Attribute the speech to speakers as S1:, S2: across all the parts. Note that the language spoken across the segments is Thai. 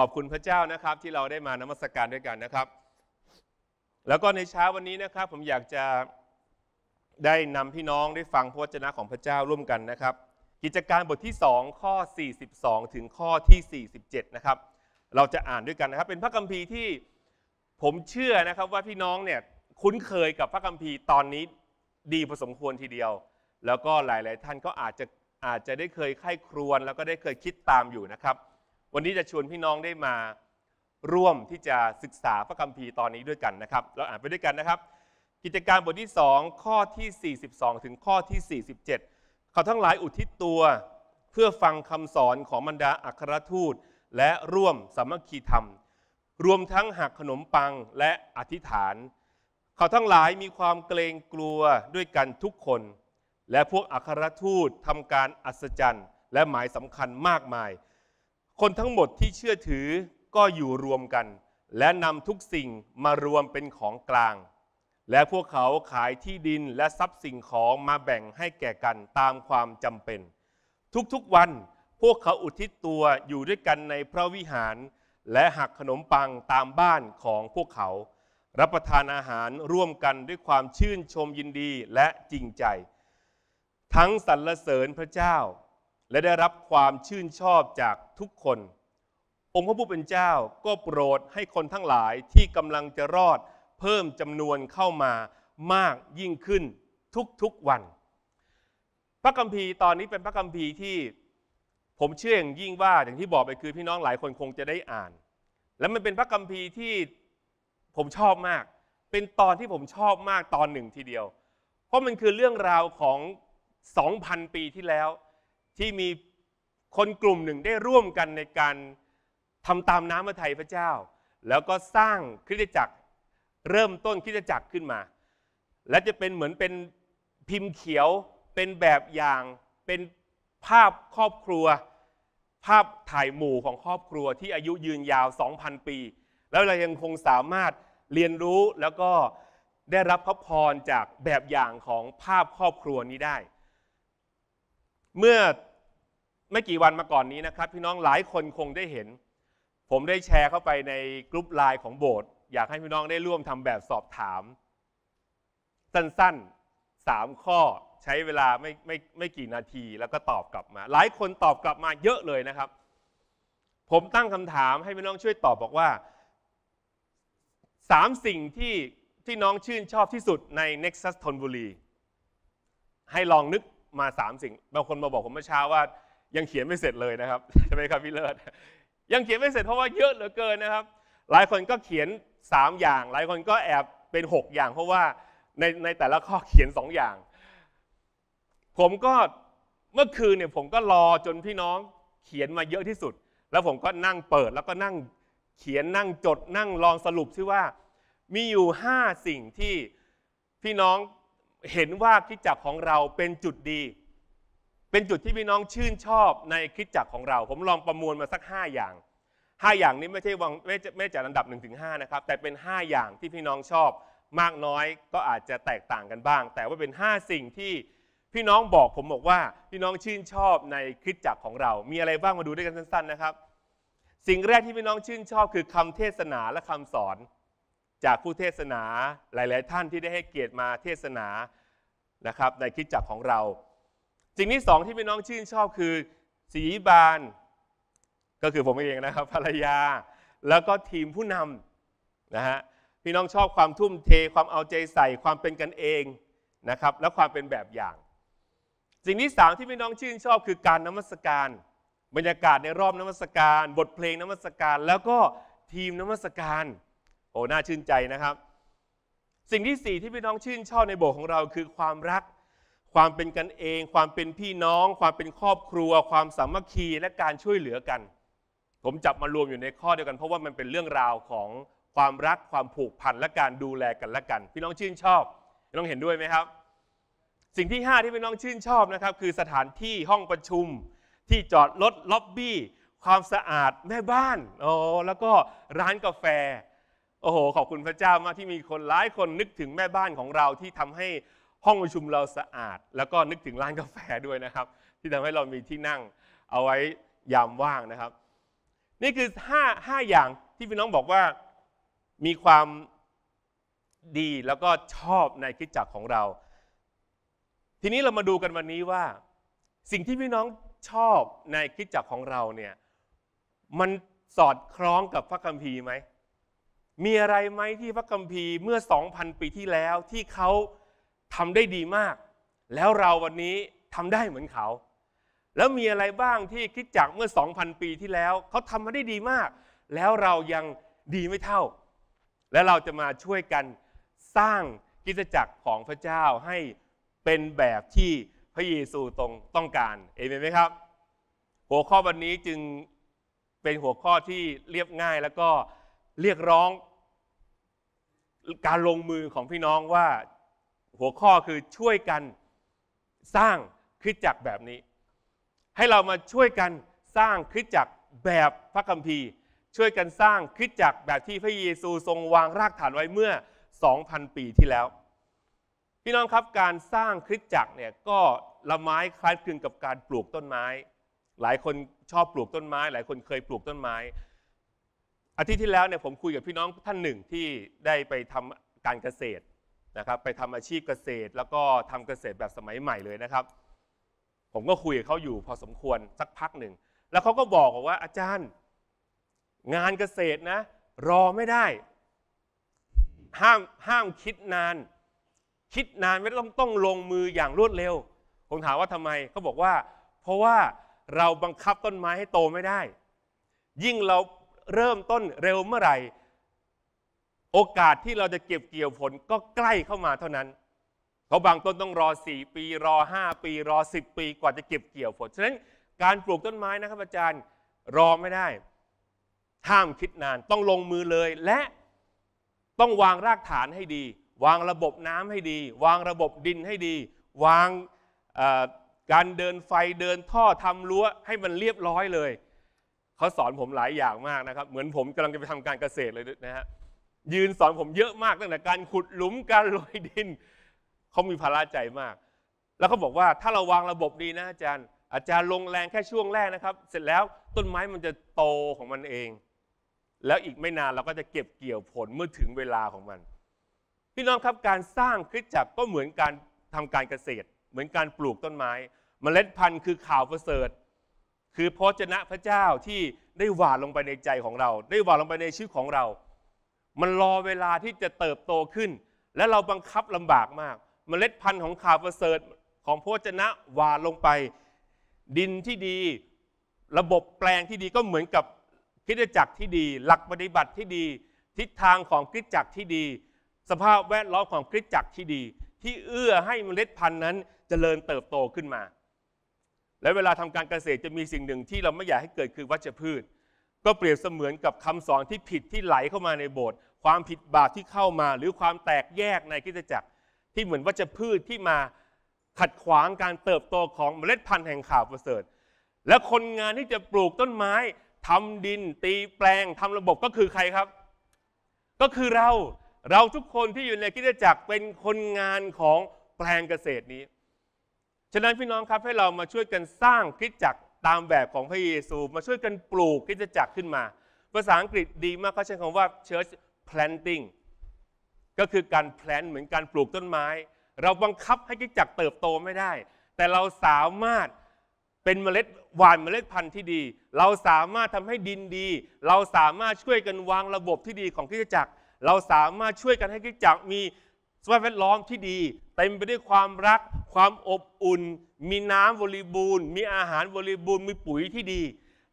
S1: ขอบคุณพระเจ้านะครับที่เราได้มานมัสกการด้วยกันนะครับ แล้วก็ในเช้าวันนี้นะครับผมอยากจะได้นำพี่น้องได้ฟังพระวจนะของพระเจ้าร่วมกันนะครับ กิจการบทที่ 2 ข้อ 42 ถึงข้อที่47นะครับเราจะอ่านด้วยกันนะครับเป็นพระคัมภีร์ที่ผมเชื่อนะครับว่าพี่น้องเนี่ยคุ้นเคยกับพระคัมภีร์ตอนนี้ดีพอสมควรทีเดียว แล้วก็หลาย ๆ ท่านก็อาจจะอาจจะได้เคยไข้ครวนแล้วก็ได้เคยคิดตามอยู่นะครับวันนี้จะชวนพี่น้องได้มาร่วมที่จะศึกษาพระคัมภีร์ตอนนี้ด้วยกันนะครับ เราอ่านไปด้วยกันนะครับ กิจการบทที่ 2 ข้อที่ 42 ถึงข้อที่ 47 เขาทั้งหลายอุทิศตัว เพื่อฟังคำสอนของบรรดาอัครทูต และร่วมสามัคคีธรรม รวมทั้งหักขนมปังและอธิษฐาน เขาทั้งหลายมีความเกรงกลัวด้วยกันทุกคน และพวกอัครทูตทำการอัศจรรย์และหมายสำคัญมากมายคนทั้งหมดที่เชื่อถือก็อยู่รวมกัน และนำทุกสิ่งมารวมเป็นของกลาง และพวกเขาขายที่ดินและทรัพย์สิ่งของมาแบ่งให้แก่กันตามความจำเป็น ทุกๆวันพวกเขาอุทิศตัวอยู่ด้วยกันในพระวิหาร และหักขนมปังตามบ้านของพวกเขา รับประทานอาหารร่วมกันด้วยความชื่นชมยินดีและจริงใจ ทั้งสรรเสริญพระเจ้าและได้รับความชื่นชอบจากทุกคน องค์พระผู้เป็นเจ้าก็โปรดให้คนทั้งหลายที่กำลังจะรอดเพิ่มจำนวนเข้ามามากยิ่งขึ้นทุกๆวัน พระคัมภีร์ตอนนี้เป็นพระคัมภีร์ที่ผมเชื่ออย่างยิ่งว่าอย่างที่บอกไปคือพี่น้องหลายคนคงจะได้อ่าน และมันเป็นพระคัมภีร์ที่ผมชอบมาก เป็นตอนที่ผมชอบมากตอนหนึ่งทีเดียว เพราะมันคือเรื่องราวของ2,000ปีที่แล้วที่มีคนกลุ่มหนึ่งได้ร่วมกันในการทำตามน้ำพระทัยพระเจ้า แล้วก็สร้างคริสตจักรเริ่มต้นคริสตจักรขึ้นมา และจะเป็นเหมือนเป็นพิมพ์เขียวเป็นแบบอย่างเป็นภาพครอบครัว ภาพถ่ายหมู่ของครอบครัวที่อายุยืนยาว 2,000 ปี แล้วเรายังคงสามารถเรียนรู้แล้วก็ได้รับพระพรจากแบบอย่างของภาพครอบครัวนี้ได้ เมื่อไม่กี่วันมาก่อนนี้นะครับ พี่น้องหลายคนคงได้เห็น ผมได้แชร์เข้าไปในกลุ่มไลน์ของโบสถ์อยากให้พี่น้องได้ร่วมทำแบบสอบถาม สั้นๆสามข้อใช้เวลาไม่ไม่ไม่กี่นาทีแล้วก็ตอบกลับมา หลายคนตอบกลับมาเยอะเลยนะครับ ผมตั้งคำถามให้พี่น้องช่วยตอบบอกว่าสามสิ่งที่ที่น้องชื่นชอบที่สุดใน Nexus ธนบุรีให้ลองนึกมาสามสิ่งบางคนมาบอก ผมเมื่อเช้าว่ายังเขียนไม่เสร็จเลยนะครับใช่ไหมครับพี่เลิศยังเขียนไม่เสร็จเพราะว่าเยอะเหลือเกินนะครับ หลายคนก็เขียน 3 อย่าง หลายคนก็แอบเป็น 6 อย่าง เพราะว่าในในแต่ละข้อเขียน 2 อย่าง ผมก็เมื่อคืนเนี่ยผมก็รอจนพี่น้องเขียนมาเยอะที่สุด แล้วผมก็นั่งเปิดแล้วก็นั่งเขียนนั่งจดนั่งลองสรุปที่ว่า มีอยู่ 5 สิ่งที่พี่น้องเห็นว่าคิดจักของเราเป็นจุดดีเป็นจุดที่พี่น้องชื่นชอบในคิดจักรของเรา ผมลองประมวลมาสัก 5 อย่าง 5 อย่างนี้ไม่ใช่วางไม่ไม่จัดอันดับ1นถึงหนะครับแต่เป็น 5 อย่างที่พี่น้องชอบมากน้อยก็อาจจะแตกต่างกันบ้าง แต่ว่าเป็น 5 สิ่งที่พี่น้องบอกผมบอกว่าพี่น้องชื่นชอบในคิดจักรของเรา มีอะไรบ้างมาดูด้วยกันสั้น ๆนะครับ สิ่งแรกที่พี่น้องชื่นชอบคือคำเทศนาและคำสอน จากผู้เทศนาหลายๆ ท่านที่ได้ให้เกียรติมาเทศนานะครับ ในคิดจักรของเราสิ่งที่สองที่พี่น้องชื่นชอบคือสีบานก็คือผมเองนะครับภรรยา แล้วก็ทีมผู้นำนะฮะพี่น้องชอบความทุ่มเทความเอาใจใส่ความเป็นกันเองนะครับและความเป็นแบบอย่าง สิ่งที่สามที่พี่น้องชื่นชอบคือการนมัสการ บรรยากาศในรอบนมัสการ บทเพลงนมัสการ แล้วก็ทีมนมัสการโอ้น่าชื่นใจนะครับ สิ่งที่สี่ที่พี่น้องชื่นชอบในโบสถ์ของเราคือความรักความเป็นกันเองความเป็นพี่น้อง ความเป็นครอบครัว ความสามัคคีและการช่วยเหลือกัน ผมจับมารวมอยู่ในข้อเดียวกันเพราะว่ามันเป็นเรื่องราวของความรักความผูกพันและการดูแลกันและกัน พี่น้องชื่นชอบพี่น้องเห็นด้วยไหมครับ สิ่งที่ 5 ที่พี่น้องชื่นชอบนะครับ คือสถานที่ห้องประชุมที่จอดรถล็อบบี้ ความสะอาดแม่บ้านโอ้แล้วก็ร้านกาแฟโอ้โหขอบคุณพระเจ้ามากที่มีคนหลายคนนึกถึงแม่บ้านของเราที่ทำให้ห้องประชุมเราสะอาด แล้วก็นึกถึงร้านกาแฟด้วยนะครับ ที่ทำให้เรามีที่นั่งเอาไว้ยามว่างนะครับ นี่คือ5 5อย่างที่พี่น้องบอกว่ามีความดีแล้วก็ชอบในคิดจักของเรา ทีนี้เรามาดูกันวันนี้ว่า สิ่งที่พี่น้องชอบในคิดจักของเราเนี่ยมันสอดคล้องกับพระคัมภีร์ไหมมีอะไรไหมที่พระคัมภีร์เมื่อ2,000ปีที่แล้วที่เขาทำได้ดีมาก แล้วเราวันนี้ทำได้เหมือนเขา แล้วมีอะไรบ้างที่คิดจักเมื่อ 2,000 ปีที่แล้ว เขาทำมาได้ดีมาก แล้วเรายังดีไม่เท่า และเราจะมาช่วยกันสร้างกิจจักรของพระเจ้าให้เป็นแบบที่พระเยซูตรงต้องการเอเมนไหมครับ หัวข้อวันนี้จึงเป็นหัวข้อที่เรียบง่ายแล้วก็เรียกร้องการลงมือของพี่น้องว่าหัวข้อคือช่วยกันสร้างคริสตจักรแบบนี้ ให้เรามาช่วยกันสร้างคริสตจักรแบบพระคัมภีร์ ช่วยกันสร้างคริสตจักรแบบที่พระเยซูทรงวางรากฐานไว้เมื่อ 2,000 ปีที่แล้ว พี่น้องครับการสร้างคริสตจักรเนี่ยก็ละไม้คล้ายคลึงกับการปลูกต้นไม้ หลายคนชอบปลูกต้นไม้ หลายคนเคยปลูกต้นไม้อาทิตย์ที่แล้วเนี่ยผมคุยกับพี่น้องท่านหนึ่งที่ได้ไปทำการเกษตรนะครับไปทำอาชีพเกษตรแล้วก็ทำเกษตรแบบสมัยใหม่เลยนะครับ ผมก็คุยกับเขาอยู่พอสมควรสักพักหนึ่งแล้วเขาก็บอกว่าอาจารย์ งานเกษตรนะ รอไม่ได้ ห้ามห้ามคิดนาน คิดนานไม่ต้องต้องลงมืออย่างรวดเร็วผมถามว่าทำไมเขาบอกว่าเพราะว่าเราบังคับต้นไม้ให้โตไม่ได้ ยิ่งเราเริ่มต้นเร็วเมื่อไหร่โอกาสที่เราจะเก็บเกี่ยวผลก็ใกล้เข้ามาเท่านั้นเพราะบางต้นต้องรอ4ปี รอ5ปี รอ 10 ปี กว่าจะเก็บเกี่ยวผล ฉะนั้นการปลูกต้นไม้นะครับ อาจารย์รอไม่ได้ ห้ามคิดนานต้องลงมือเลย และต้องวางรากฐานให้ดี วางระบบน้ำให้ดี วางระบบดินให้ดี วางการเดินไฟเดินท่อทำรั้วให้มันเรียบร้อยเลยเขาสอนผมหลายอย่างมากนะครับ เหมือนผมกำลังจะไปทำการเกษตรเลยนะฮะยืนสอนผมเยอะมากตั้งแต่การขุดหลุมการโรยดินเขามีภาระใจมาก แล้วเขาบอกว่าถ้าเราวางระบบดีนะอาจารย์อาจารย์ลงแรงแค่ช่วงแรกนะครับ เสร็จแล้วต้นไม้มันจะโตของมันเอง แล้วอีกไม่นานเราก็จะเก็บเกี่ยวผลเมื่อถึงเวลาของมัน พี่น้องครับการสร้างคริสตจักรก็เหมือนการทำการเกษตร เหมือนการปลูกต้นไม้มเมล็ดพันธุ์คือข่าวประเสริฐคือพระจ้าพระเจ้าที่ได้หว่านลงไปในใจของเรา ได้หว่านลงไปในชื่อของเรามันรอเวลาที่จะเติบโตขึ้น และเราบังคับลำบากมากมเมล็ดพันธุ์ของข่าวประเสริฐของพะเจนะหวานลงไปดินที่ดี ระบบแปลงที่ดีก็เหมือนกับคิดจักรที่ดี หลักปฏิบัติที่ดี ทิศทางของคิดจักรที่ดี สภาพแวดล้อมของคิดจักรที่ดี ที่เอื้อให้เมล็ดพันธุ์นั้นจเจริญเติบโตขึ้นมา และเวลาทำการเกษตรจะมีสิ่งหนึ่งที่เราไม่อยากให้เกิดคือวัชพืช ก็เปรียบเสมือนกับคำสอนที่ผิดที่ไหลเข้ามาในโบสถ์ความผิดบาปที่เข้ามาหรือความแตกแยกในกิจจักรที่เหมือนวัชพืชที่มาขัดขวางการเติบโตของเมล็ดพันธุ์แห่งข่าวประเสริฐ และคนงานที่จะปลูกต้นไม้ทำดิน ตีแปลงทำระบบก็คือใครครับ ก็คือเราเราทุกคนที่อยู่ในกิจจักรเป็นคนงานของแปลงเกษตรนี้ ฉะนั้นพี่น้องครับให้เรามาช่วยกันสร้างกิจจักรตามแบบของพระเยซู มาช่วยกันปลูกกิจจักรขึ้นมา ภาษาอังกฤษดีมากเขาใช้คำว่า church planting ก็คือการ plant เหมือนการปลูกต้นไม้เราบังคับให้กิจจักรเติบโตไม่ได้ แต่เราสามารถเป็นเมล็ดหวานเมล็ดพันธุ์ที่ดี เราสามารถทำให้ดินดี เราสามารถช่วยกันวางระบบที่ดีของกิจจักร เราสามารถช่วยกันให้กิจจักรมีสภาพแวดล้อมที่ดีเต็มไปด้วยความรัก ความอบอุ่น มีน้ำบริบูรณ์มีอาหารบริบูรณ์มีปุ๋ยที่ดี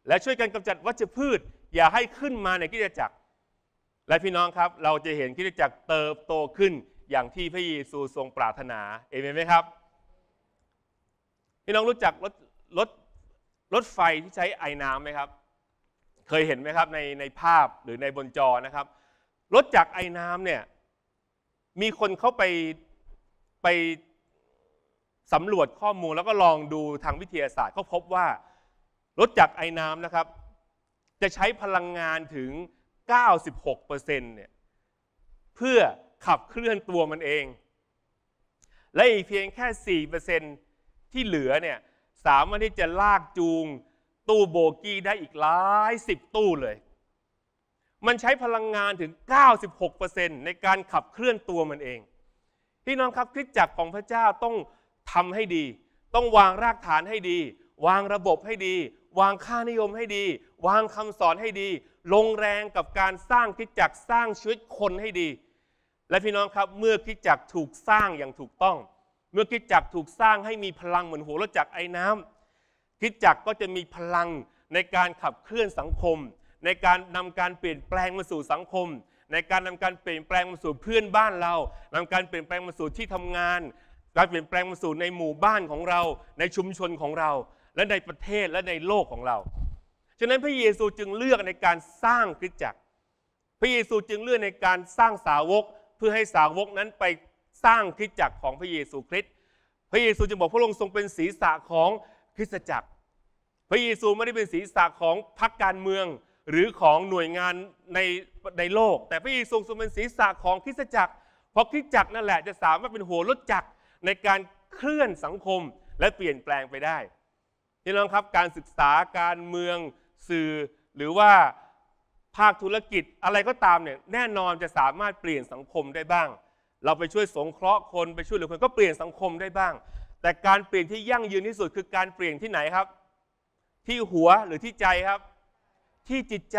S1: และช่วยกันกำจัดวัชพืช อย่าให้ขึ้นมาในกิจจักรและพี่น้องครับ เราจะเห็นคริสตจักรเติบโตขึ้นอย่างที่พระเยซูทรงปรารถนา เอเมนไหมครับ พี่น้องรู้จักรถรถรถไฟที่ใช้ไอ้น้ำไหมครับ เคยเห็นไหมครับในในภาพหรือในบนจอนะครับ รถจักรไอ้น้ำเนี่ย มีคนเข้าไปไปสำรวจข้อมูลแล้วก็ลองดูทางวิทยาศาสตร์เขาพบว่ารถจักรไอ้น้ำนะครับ จะใช้พลังงานถึง96%เนี่ยเพื่อขับเคลื่อนตัวมันเองและอีกเพียงแค่4%ที่เหลือเนี่ยสามารถที่จะลากจูงตู้โบกี้ได้อีกหลายสิบตู้เลย มันใช้พลังงานถึง 96%ในการขับเคลื่อนตัวมันเองพี่น้องครับคริสตจักรของพระเจ้าต้องทำให้ดี ต้องวางรากฐานให้ดี วางระบบให้ดี วางค่านิยมให้ดี วางคำสอนให้ดีลงแรงกับการสร้างคิดจักสร้างชีวิตคนให้ดี และพี่น้องครับเมื่อคิดจักถูกสร้างอย่างถูกต้อง เมื่อคิดจักถูกสร้างให้มีพลังเหมือนหัวรถจักรไอ้น้ำคิดจักก็จะมีพลังในการขับเคลื่อนสังคม ในการนำการเปลี่ยนแปลงมาสู่สังคม ในการนำการเปลี่ยนแปลงมาสู่เพื่อนบ้านเรานำการเปลี่ยนแปลงมาสู่ที่ทำงานการเปลี่ยนแปลงมาสู่ในหมู่บ้านของเราในชุมชนของเรา และในประเทศและในโลกของเราฉะนั้นพระเยซูจึงเลือกในการสร้างคริสตจักร พระเยซูจึงเลือกในการสร้างสาวก เพื่อให้สาวกนั้นไปสร้างคริสตจักรของพระเยซูคริสต์ พระเยซูจึงบอกพระองค์ทรงเป็นศีรษะของคริสตจักร พระเยซูไม่ได้เป็นศีรษะของพรรคการเมืองหรือของหน่วยงานในในโลก แต่พระเยซูทรงเป็นศีรษะของคริสตจักร เพราะคริสตจักรนั่นแหละจะสามารถเป็นหัวรถจักรในการเคลื่อนสังคมและเปลี่ยนแปลงไปได้พี่น้องครับการศึกษาการเมืองสื่อหรือว่าภาคธุรกิจอะไรก็ตามเนี่ยแน่นอนจะสามารถเปลี่ยนสังคมได้บ้าง เราไปช่วยสงเคราะห์คนไปช่วยเหลือคนก็เปลี่ยนสังคมได้บ้าง แต่การเปลี่ยนที่ยั่งยืนที่สุดคือการเปลี่ยนที่ไหนครับ ที่หัวหรือที่ใจครับ ที่จิตใจ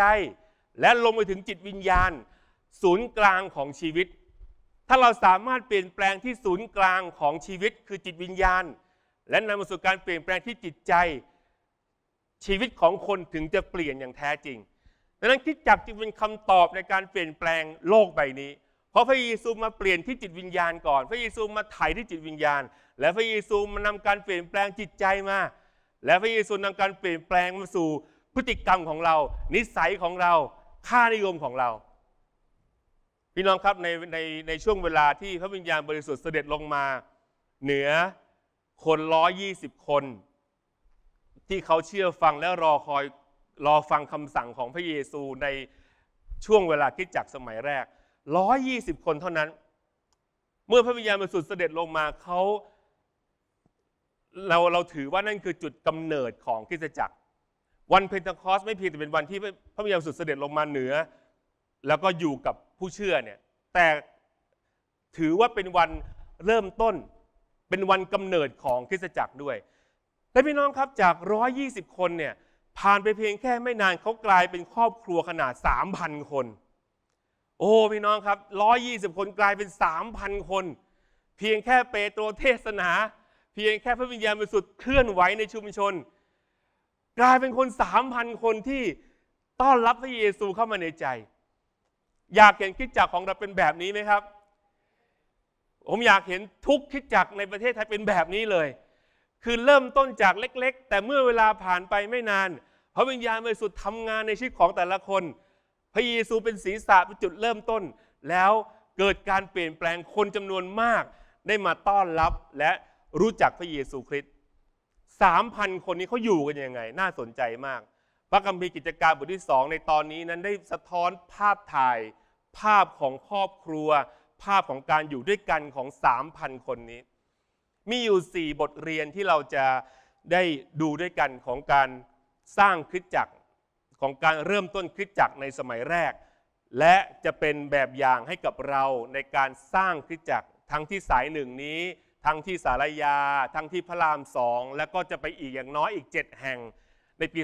S1: และลงไปถึงจิตวิญญาณ ศูนย์กลางของชีวิต ถ้าเราสามารถเปลี่ยนแปลงที่ศูนย์กลางของชีวิตคือจิตวิญญาณ และนำมาสู่การเปลี่ยนแปลงที่จิตใจชีวิตของคนถึงจะเปลี่ยนอย่างแท้จริง ดังนั้นคิดจักจึงเป็นคำตอบในการเปลี่ยนแปลงโลกใบนี้ เพราะพระเยซูมาเปลี่ยนที่จิตวิญญาณก่อน พระเยซูมาไถ่ที่จิตวิญญาณ และพระเยซูมานำการเปลี่ยนแปลงจิตใจมา และพระเยซูนำการเปลี่ยนแปลงมาสู่พฤติกรรมของเรา นิสัยของเรา ค่านิยมของเรา พี่น้องครับในในในช่วงเวลาที่พระวิญญาณบริสุทธิ์เสด็จลงมา เหนือคนร้อยี่สิบคนที่เขาเชื่อฟังและรอคอยรอฟังคำสั่งของพระเยซูในช่วงเวลาคิดจักสมัยแรก 120 คนเท่านั้น เมื่อพระวิญญาณบริสุทธิ์เสด็จลงมาเขาเราเราถือว่านั่นคือจุดกำเนิดของคริสตจักร วันเพนทคอสไม่เพียงแต่เป็นวันที่พระวิญญาณบริสุทธิ์เสด็จลงมาเหนือ แล้วก็อยู่กับผู้เชื่อเนี่ยแต่ถือว่าเป็นวันเริ่มต้นเป็นวันกำเนิดของคริสตจักรด้วยและพี่น้องครับจาก 120 คนเนี่ย ผ่านไปเพียงแค่ไม่นานเขากลายเป็นครอบครัวขนาด 3,000 คน โอ้ พี่น้องครับ 120 คนกลายเป็น 3,000 คน เพียงแค่เปโตรเทศนา เพียงแค่พระวิญญาณบริสุทธิ์เคลื่อนไหวในชุมชน กลายเป็นคน 3,000 คนที่ต้อนรับพระเยซูเข้ามาในใจ อยากเห็นคิดจักของเราเป็นแบบนี้ไหมครับ ผมอยากเห็นทุกคิดจักในประเทศไทยเป็นแบบนี้เลยคือเริ่มต้นจากเล็กๆ แต่เมื่อเวลาผ่านไปไม่นาน พระวิญญาณบริสุทธิ์ทำงานในชีวิตของแต่ละคน พระเยซูเป็นศีรษะเป็นจุดเริ่มต้น แล้วเกิดการเปลี่ยนแปลงคนจำนวนมาก ได้มาต้อนรับและรู้จักพระเยซูคริสต์สามพันคนนี้เขาอยู่กันยังไง น่าสนใจมาก พระคัมภีร์กิจการบทที่สอง ในตอนนี้นั้นได้สะท้อนภาพถ่ายภาพของครอบครัว ภาพของการอยู่ด้วยกันของสามพันคนนี้มีอยู่4บทเรียนที่เราจะได้ดูด้วยกันของการสร้างคริสตจักรของการเริ่มต้นคริสตจักรในสมัยแรก และจะเป็นแบบอย่างให้กับเราในการสร้างคริสตจักร ทั้งที่สายหนึ่งนี้ ทั้งที่สารยา ทั้งที่พระรามสองและก็จะไปอีกอย่างน้อยอีก 7 แห่งในปี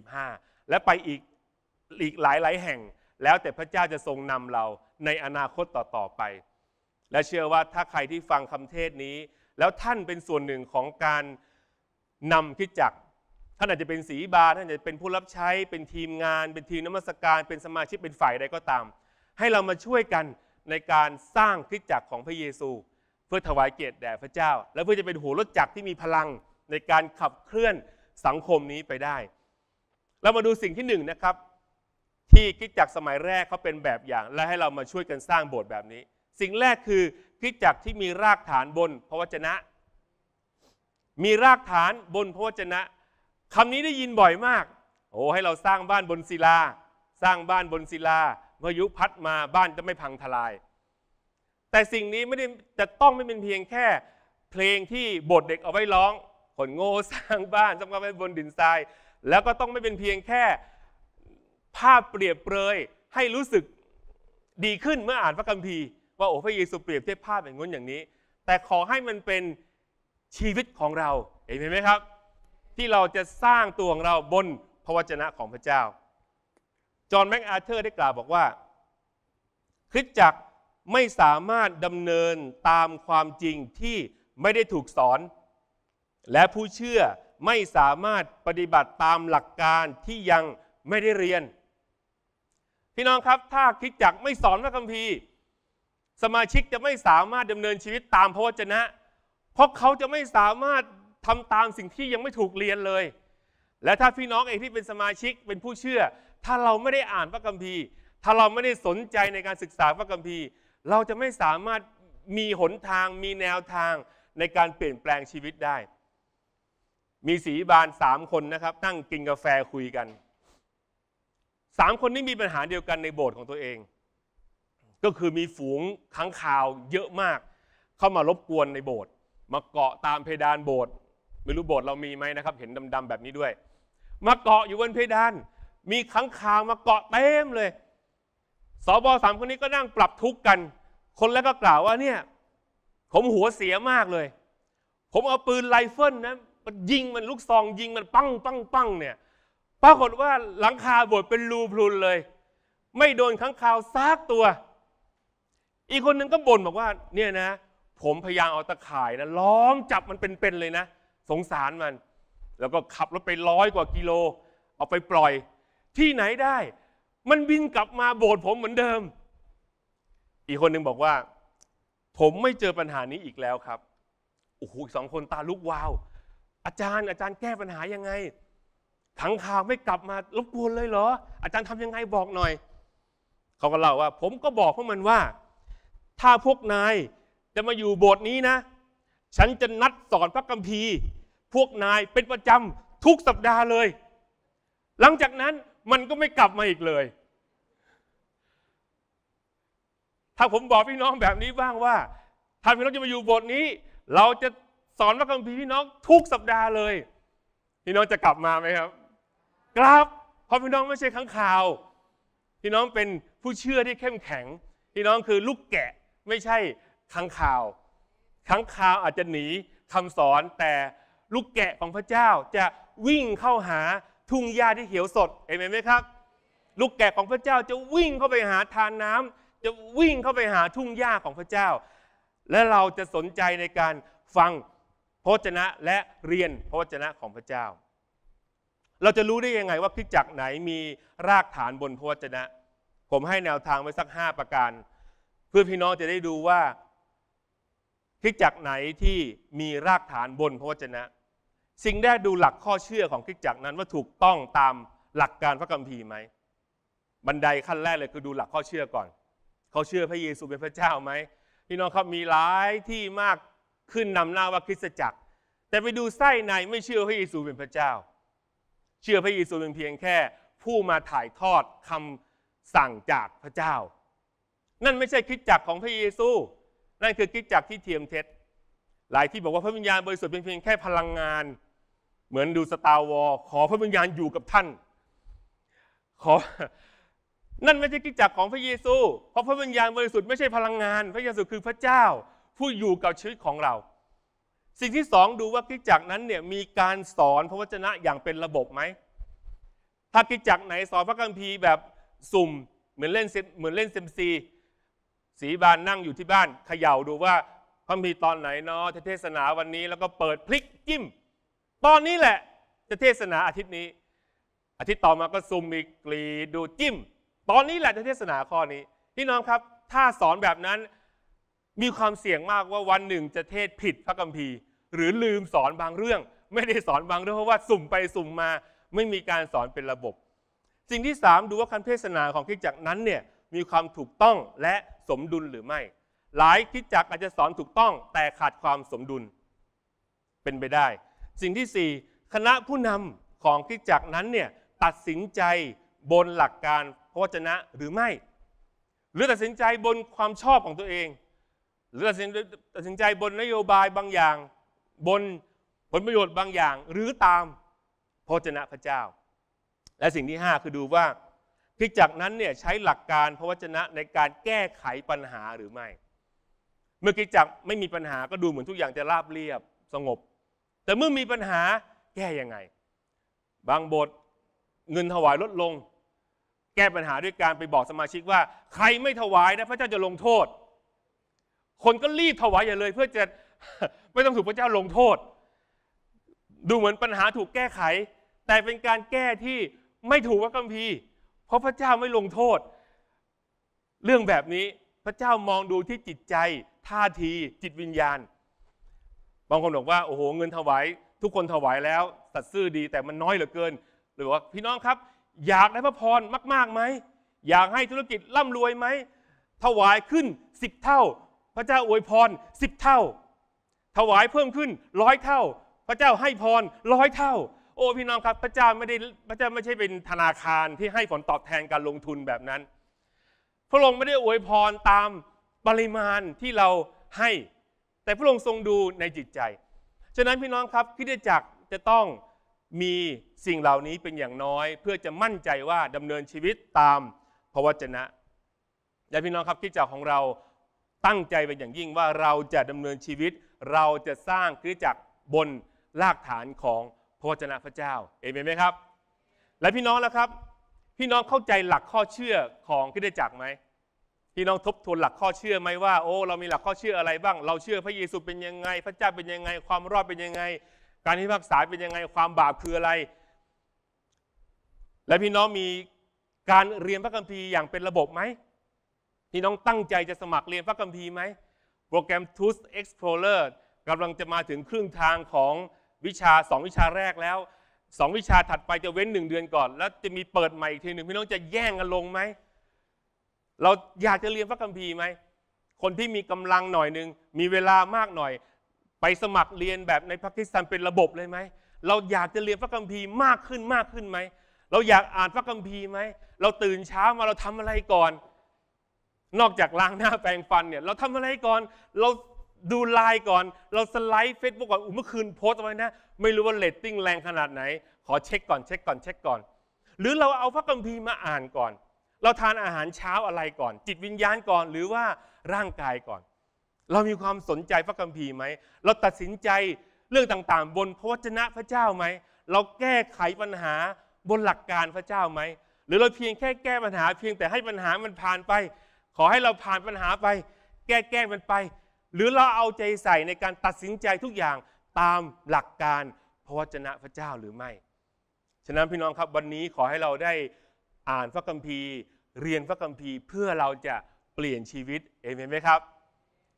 S1: 2025 และไปอีกอีกหลายหลายแห่ง แล้วแต่พระเจ้าจะทรงนำเราในอนาคตต่อๆไป และเชื่อว่าถ้าใครที่ฟังคำเทศนี้แล้วท่านเป็นส่วนหนึ่งของการนำคิดจักท่านอาจจะเป็นสีบา ท่านอาจจะเป็นผู้รับใช้ เป็นทีมงาน เป็นทีมนมัสการ เป็นสมาชิก เป็นฝ่ายใดก็ตาม ให้เรามาช่วยกันในการสร้างคิดจักรของพระเยซู เพื่อถวายเกียรติแด่พระเจ้า และเพื่อจะเป็นหัวรถจักรที่มีพลังในการขับเคลื่อนสังคมนี้ไปได้ เรามาดูสิ่งที่หนึ่งนะครับที่คิดจักสมัยแรกเขาเป็นแบบอย่าง และให้เรามาช่วยกันสร้างโบสถ์แบบนี้ สิ่งแรกคือคริสตจักรที่มีรากฐานบนพระวจนะ มีรากฐานบนพระวจนะคำนี้ได้ยินบ่อยมาก โอ้ ให้เราสร้างบ้านบนศิลา สร้างบ้านบนศิลาพายุพัดมาบ้านจะไม่พังทลาย แต่สิ่งนี้ไม่ได้ จะต้องไม่เป็นเพียงแค่เพลงที่บทเด็กเอาไว้ร้องคนโง่สร้างบ้านสร้างบ้านบนดินทราย แล้วก็ต้องไม่เป็นเพียงแค่ภาพเปรียบเปรยให้รู้สึกดีขึ้นเมื่ออ่านพระคัมภีร์ว่าโอ้พระเยซูเปรียบเทียบภาพอย่างนู้นอย่างนี้ แต่ขอให้มันเป็นชีวิตของเราเห็นไหมครับ ที่เราจะสร้างตัวของเราบนพระวจนะของพระเจ้าจอห์นแม็กอาเธอร์ได้กล่าวบอกว่าคริสตจักรไม่สามารถดำเนินตามความจริงที่ไม่ได้ถูกสอน และผู้เชื่อไม่สามารถปฏิบัติตามหลักการที่ยังไม่ได้เรียน พี่น้องครับถ้าคิดจักไม่สอนพระคัมภีร์สมาชิกจะไม่สามารถดำเนินชีวิตตามพระวจนะ เพราะเขาจะไม่สามารถทำตามสิ่งที่ยังไม่ถูกเรียนเลย และถ้าพี่น้องเองที่เป็นสมาชิกเป็นผู้เชื่อ ถ้าเราไม่ได้อ่านพระคัมภีร์ถ้าเราไม่ได้สนใจในการศึกษาพระคัมภีร์ เราจะไม่สามารถมีหนทาง มีแนวทางในการเปลี่ยนแปลงชีวิตได้ มีสีบานสามคนนะครับนั่งกินกาแฟคุยกันสามคนนี้มีปัญหาเดียวกันในโบสถ์ของตัวเองก็คือมีฝูงค้างคาวเยอะมาก เข้ามารบกวนในโบสถ์มาเกาะตามเพดานโบสถ์ไม่รู้โบสถ์เรามีไหมนะครับ เห็นดำๆแบบนี้ด้วย มาเกาะอยู่บนเพดาน มีค้างคาวมาเกาะเต็มเลย สบสามคนนี้ก็นั่งปรับทุกข์กัน คนแรกก็กล่าวว่าเนี่ย ผมหัวเสียมากเลย ผมเอาปืนไรเฟิลนะมันยิงมันลูกซองยิงมันปังปังปังเนี่ยปรากฏว่าหลังคาโบสถ์เป็นรูพรุนเลย ไม่โดนค้างคาวซากตัวอีกคนหนึ่งก็บ่นบอกว่า เนี่ยนะ ผมพยายามเอาตะข่ายนะล้อมจับมันเป็นๆเเลยนะสงสารมัน แล้วก็ขับรถไปร้อยกว่ากิโล เอาไปปล่อย ที่ไหนได้ มันบินกลับมาโบดผมเหมือนเดิม อีกคนหนึ่งบอกว่า ผมไม่เจอปัญหานี้อีกแล้วครับโอ้โหสองคนตาลุกวาว อาจารย์อาจารย์แก้ปัญหายังไงขังข่าวไม่กลับมารบกวนเลยเหรอ อาจารย์ทำยังไงบอกหน่อยเขาก็เล่าว่า ผมก็บอกพวกมันว่าถ้าพวกนายจะมาอยู่โบสถ์นี้นะ ฉันจะนัดสอนพระคัมภีร์พวกนายเป็นประจำทุกสัปดาห์เลย หลังจากนั้นมันก็ไม่กลับมาอีกเลย ถ้าผมบอกพี่น้องแบบนี้บ้างว่า ถ้าพี่น้องจะมาอยู่โบสถ์นี้ เราจะสอนพระคัมภีร์พี่น้องทุกสัปดาห์เลย พี่น้องจะกลับมาไหมครับกลับ เพราะพี่น้องไม่ใช่ข้างข่าว พี่น้องเป็นผู้เชื่อที่เข้มแข็ง พี่น้องคือลูกแกะไม่ใช่ขังข่าวขังข่าวอาจจะหนีคำสอนแต่ลูกแกะของพระเจ้าจะวิ่งเข้าหาทุ่งหญ้าที่เขียวสดเห็นไหมครับ ลูกแกะของพระเจ้าจะวิ่งเข้าไปหาทานน้ำ จะวิ่งเข้าไปหาทุ่งหญ้าของพระเจ้า และเราจะสนใจในการฟังพระวจนะและเรียนพระวจนะของพระเจ้า เราจะรู้ได้ยังไงว่าคริสจักรไหนมีรากฐานบนพระวจนะ ผมให้แนวทางไว้สัก 5 ประการเพื่อพี่น้องจะได้ดูว่าคริสจักรไหนที่มีรากฐานบนพระวจนะ สิ่งแรกดูหลักข้อเชื่อของคริสจักรนั้นว่าถูกต้องตามหลักการพระคัมภีร์ไหม บันไดขั้นแรกเลยคือดูหลักข้อเชื่อก่อน เขาเชื่อพระเยซูเป็นพระเจ้าไหมพี่น้องครับมีหลายที่มากขึ้นนำหน้าว่าคริสตจักร แต่ไปดูไส้ในไม่เชื่อพระเยซูเป็นพระเจ้า เชื่อพระเยซูเป็นเพียงแค่ ผู้มาถ่ายทอดคำสั่งจากพระเจ้านั่นไม่ใช่คิดจักของพระเยซู นั่นคือคิดจักที่เทียมเท็จ หลายที่บอกว่าพระวิญญาณบริสุทธิ์เป็นเพียงแค่พลังงาน เหมือนดูสตาร์วอลขอพระวิญญาณอยู่กับท่าน ขอ นั่นไม่ใช่คิดจักของพระเยซู เพราะพระวิญญาณบริสุทธิ์ไม่ใช่พลังงาน พระเยซูคือพระเจ้า ผู้อยู่กับชีวิตของเรา สิ่งที่สองดูว่าคิดจักนั้นเนี่ยมีการสอนพระวจนะอย่างเป็นระบบไหม ถ้าคิดจักไหนสอนพระคัมภีร์แบบสุ่มเหมือนเล่นเหมือนเล่นเซมซีสีบานนั่งอยู่ที่บ้านเขย่าดูว่าพระมีตอนไหนเนาะเทศนาวันนี้แล้วก็เปิดพลิกจิ้ม ตอนนี้แหละจะเทศนาอาทิตย์นี้ อาทิตย์ต่อมาก็ซุ่มมีกรีดูจิ้ม ตอนนี้แหละจะเทศนาข้อนี้พี่น้องครับถ้าสอนแบบนั้นมีความเสี่ยงมากว่าวันหนึ่งจะเทศผิดพระกัมภีร์ หรือลืมสอนบางเรื่อง ไม่ได้สอนบางเรื่องเพราะว่าสุ่มไปสุ่มมาไม่มีการสอนเป็นระบบ สิ่งที่ 3ดูว่าคันเทศนาของคริสจักรนั้นเนี่ยมีความถูกต้องและสมดุลหรือไม่ หลายคิดจักอาจจะสอนถูกต้องแต่ขาดความสมดุลเป็นไปได้ สิ่งที่4คณะผู้นำของคิดจักนั้นเนี่ยตัดสินใจบนหลักการพระวจนะหรือไม่ หรือตัดสินใจบนความชอบของตัวเอง หรือตัดสินตัดสินใจบนนโยบายบางอย่าง บนผลประโยชน์บางอย่างหรือตามพระวจนะพระเจ้า และสิ่งที่ 5 คือดูว่าริตจากนั้นเนี่ยใช้หลักการพระวจนะในการแก้ไขปัญหาหรือไม่ เมื่อกิจจักไม่มีปัญหาก็ดูเหมือนทุกอย่างจะราบเรียบสงบ แต่เมื่อมีปัญหาแก้ยังไง บางบทเงินถวายลดลง แก้ปัญหาด้วยการไปบอกสมาชิกว่า ใครไม่ถวายนะพระเจ้าจะลงโทษ คนก็รีบถวายอย่าเลย เพื่อจะไม่ต้องถูกพระเจ้าลงโทษ ดูเหมือนปัญหาถูกแก้ไข แต่เป็นการแก้ที่ไม่ถูกวระคัมภีร์เพราะพระเจ้าไม่ลงโทษ เรื่องแบบนี้ พระเจ้ามองดูที่จิตใจท่าทีจิตวิญญาณ บางคนบอกว่าโอ้โหเงินถวายทุกคนถวายแล้วสัตซ์ซื่อดีแต่มันน้อยเหลือเกิน หรือว่าพี่น้องครับ อยากได้พระพรมากๆไหมอยากให้ธุรกิจร่ำรวยไหมถวายขึ้นสิบเท่า พระเจ้าอวยพรสิบเท่า ถวายเพิ่มขึ้นร้อยเท่า พระเจ้าให้พรร้อยเท่าโอ้พี่น้องครับพระเจ้าไม่ได้พระเจ้าไม่ใช่เป็นธนาคารที่ให้ผลตอบแทนการลงทุนแบบนั้นพระองค์ไม่ได้อวยพรตามปริมาณที่เราให้แต่พระองค์ทรงดูในจิตใจฉะนั้นพี่น้องครับคิดจักจะต้องมีสิ่งเหล่านี้เป็นอย่างน้อย เพื่อจะมั่นใจว่าดำเนินชีวิตตามพระวจนะและพี่น้องครับคิดจักของเราตั้งใจเป็นอย่างยิ่งว่าเราจะดำเนินชีวิต เราจะสร้างคิดจักบนรากฐานของพระวจนะพระเจ้า เอเมนไหมครับ และพี่น้องแล้วครับ พี่น้องเข้าใจหลักข้อเชื่อของี่ิด้จักไหมพี่น้องทบทวนหลักข้อเชื่อไหมว่าโอ้เรามีหลักข้อเชื่ออะไรบ้าง เราเชื่อพระเยซูเป็นยังไง พระเจ้าเป็นยังไง ความรอดเป็นยังไง การที่พักษาเป็นยังไงความบาปคืออะไร และพี่น้องมีการเรียนพระคัมภีร์อย่างเป็นระบบไหมพี่น้องตั้งใจจะสมัครเรียนพระคัมภีร์ไหมโปรแกรม t o o t Explorer กำลังจะมาถึงครึ่งทางของวิชา2วิชาแรกแล้ว2วิชาถัดไปจะเว้นหนึ่งเดือนก่อน แล้วจะมีเปิดใหม่อีกทีหนึ่งพี่น้องจะแย่งกันลงไหมเราอยากจะเรียนพระคัมภีร์ไหมคนที่มีกำลังหน่อยหนึ่งมีเวลามากหน่อย ไปสมัครเรียนแบบในพักทิสันเป็นระบบเลยไหมเราอยากจะเรียนพระคัมภีร์มากขึ้นมากขึ้นไหมเราอยากอ่านพระคัมภีร์ไหมเราตื่นเช้ามาเราทำอะไรก่อน นอกจากล้างหน้าแปรงฟันเนี่ยเราทำอะไรก่อนเราดูไลน์ก่อน เราสไลด์เฟซบุ๊กก่อน อุ้เมื่อคืนโพสต์ไว้นะ ไม่รู้ว่าเลตติ้งแรงขนาดไหน ขอเช็คก่อน เช็คก่อน เช็คก่อน หรือเราเอาพระคัมภีร์มาอ่านก่อน เราทานอาหารเช้าอะไรก่อน จิตวิญญาณก่อน หรือว่าร่างกายก่อน เรามีความสนใจพระคัมภีร์ไหม เราตัดสินใจเรื่องต่างๆ บนพระวจนะพระเจ้าไหม เราแก้ไขปัญหาบนหลักการพระเจ้าไหม หรือเราเพียงแค่แก้ปัญหา เพียงแต่ให้ปัญหามันผ่านไป ขอให้เราผ่านปัญหาไป แก้แก้มันไปหรือเราเอาใจใส่ในการตัดสินใจทุกอย่างตามหลักการพระวจนะพระเจ้าหรือไม่ ฉะนั้นพี่น้องครับวันนี้ขอให้เราได้อ่านพระคัมภีร์ เรียนพระคัมภีร์เพื่อเราจะเปลี่ยนชีวิตเอเมนไหมครับ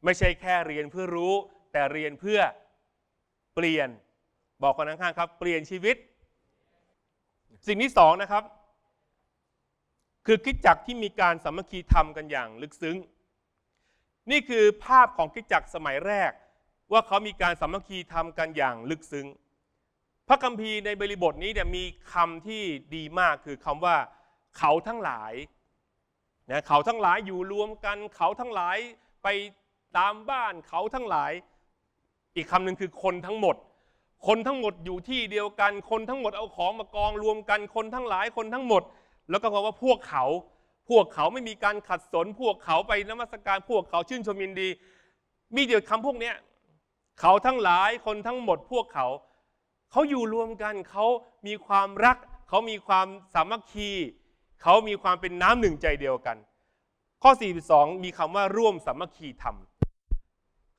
S1: ไม่ใช่แค่เรียนเพื่อรู้ แต่เรียนเพื่อเปลี่ยนบอกคนข้างๆครับ เปลี่ยนชีวิต สิ่งที่สองนะครับคือคิดจักที่มีการสามัคคีธรรมกันอย่างลึกซึ้งนี่คือภาพของคิสจักรสมัยแรก ว่าเขามีการสามัคคีทำกันอย่างลึกซึ้งพระคัมภีร์ในบริบทนี้เนี่ยมีคำที่ดีมากคือคำว่า เขาทั้งหลายนะเขาทั้งหลายอยู่รวมกัน เขาทั้งหลายไปตามบ้านเขาทั้งหลาย อีกคำหนึ่งคือคนทั้งหมด คนทั้งหมดอยู่ที่เดียวกันคนทั้งหมดเอาของมากอง รวมกันคนทั้งหลายคนทั้งหมด แล้วก็คำว่าพวกเขาพวกเขาไม่มีการขัดสนพวกเขาไปนมัสการพวกเขาชื่นชมยินดี มีเดียวคำพวกนี้เขาทั้งหลายคนทั้งหมดพวกเขาเขาอยู่รวมกันเขามีความรักเขามีความสามัคคีเขามีความเป็นน้ำหนึ่งใจเดียวกัน ข้อ 42 มีคำว่าร่วมสามัคคีธรรม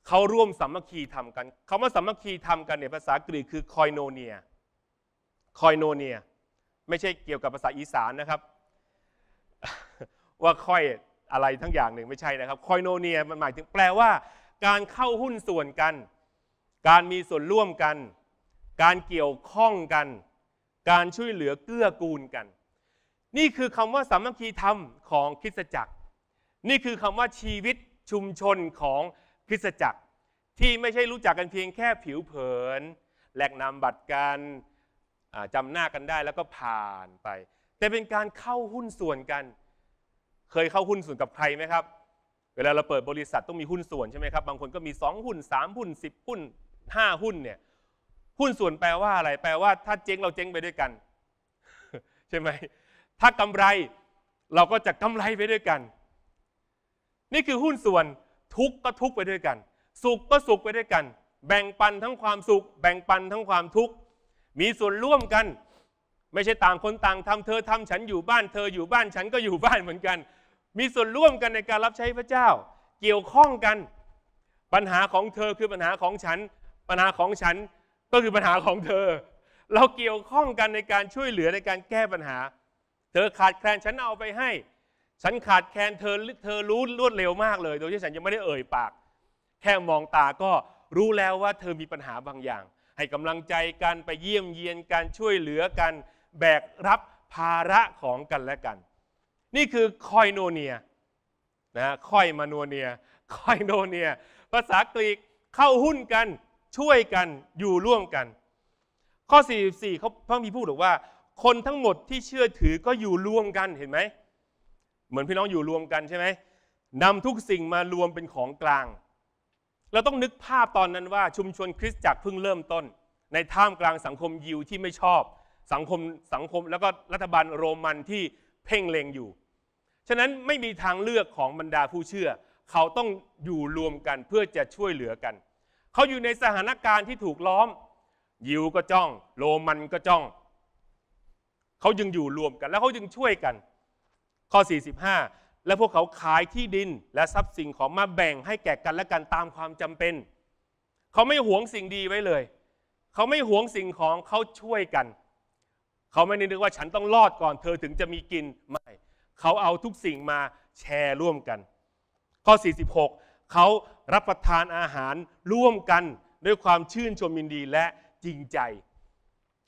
S1: เขาร่วมสามัคคีธรรมกันคำว่าสามัคคีธรรมกันในภาษากรีกคือคอยโนเนียคอยโนเนีย ไม่ใช่เกี่ยวกับภาษาอีสานนะครับว่าค่อยอะไรทั้งอย่างหนึ่งไม่ใช่นะครับ คอยโนเนียมันหมายถึงแปลว่า การเข้าหุ้นส่วนกัน การมีส่วนร่วมกัน การเกี่ยวข้องกัน การช่วยเหลือเกื้อกูลกัน นี่คือคำว่าสามัคคีธรรมของคริสตจักร นี่คือคำว่าชีวิตชุมชนของคริสตจักร ที่ไม่ใช่รู้จักกันเพียงแค่ผิวเผินแหลกนามบัตรกันจำหน้ากันได้แล้วก็ผ่านไป แต่เป็นการเข้าหุ้นส่วนกันเคยเข้าหุ้นส่วนกับใครไหมครับ เวลาเราเปิดบริษัทต้องมีหุ้นส่วนใช่ไหมครับ บางคนก็มี2หุ้น3หุ้น10หุ้น5หุ้นเนี่ยหุ้นส่วนแปลว่าอะไร แปลว่า ถ้าเจ๊งเราเจ๊งไปด้วยกัน ใช่ไหมถ้ากำไร เราก็จะกำไรไปด้วยกัน นี่คือหุ้นส่วนทุกก็ทุกไปด้วยกัน สุขก็สุขไปด้วยกัน แบ่งปันทั้งความสุข แบ่งปันทั้งความทุกข์มีส่วนร่วมกัน ไม่ใช่ต่างคนต่างทำเธอทำฉันอยู่บ้านเธออยู่บ้านฉันก็อยู่บ้านเหมือนกันมีส่วนร่วมกันในการรับใช้พระเจ้า เกี่ยวข้องกัน ปัญหาของเธอคือปัญหาของฉัน ปัญหาของฉันก็คือปัญหาของเธอ เราเกี่ยวข้องกันในการช่วยเหลือในการแก้ปัญหา เธอขาดแคลนฉันเอาไปให้ ฉันขาดแคลนเธอ เธอรู้รวดเร็วมากเลย โดยที่ฉันยังไม่ได้เอ่ยปาก แค่มองตาก็รู้แล้วว่าเธอมีปัญหาบางอย่าง ให้กำลังใจกัน ไปเยี่ยมเยียนการช่วยเหลือกัน แบกรับภาระของกันและกันนี่คือคอยโนเนียนะคอยมาโนเนียคอยโนเนีย ภาษากรีกเข้าหุ้นกัน ช่วยกันอยู่ร่วมกัน ข้อ 44 เขาพระมีพูดบอกว่าคนทั้งหมดที่เชื่อถือก็อยู่ร่วมกันเห็นไหม เหมือนพี่น้องอยู่รวมกันใช่ไหมนำทุกสิ่งมารวมเป็นของกลาง เราต้องนึกภาพตอนนั้นว่าชุมชนคริสตจักรเพิ่งเริ่มต้น ในท่ามกลางสังคมยิวที่ไม่ชอบสังคมสังคมแล้วก็รัฐบาลโรมันที่เพ่งเลงอยู่ฉะนั้นไม่มีทางเลือกของบรรดาผู้เชื่อ เขาต้องอยู่รวมกันเพื่อจะช่วยเหลือกัน เขาอยู่ในสถานการณ์ที่ถูกล้อมยิวก็จ้อง โรมันก็จ้อง เขาจึงอยู่รวมกันแล้วเขาจึงช่วยกัน ข้อ 45 และพวกเขาขายที่ดินและทรัพย์สินของมาแบ่งให้แก่กันและกันตามความจำเป็น เขาไม่หวงสิ่งดีไว้เลย เขาไม่หวงสิ่งของเขาช่วยกัน เขาไม่ได้นึกว่าฉันต้องรอดก่อนเธอถึงจะมีกินมาเขาเอาทุกสิ่งมาแชร์ร่วมกัน ข้อ 46เขารับประทานอาหารร่วมกันด้วยความชื่นชมยินดีและจริงใจ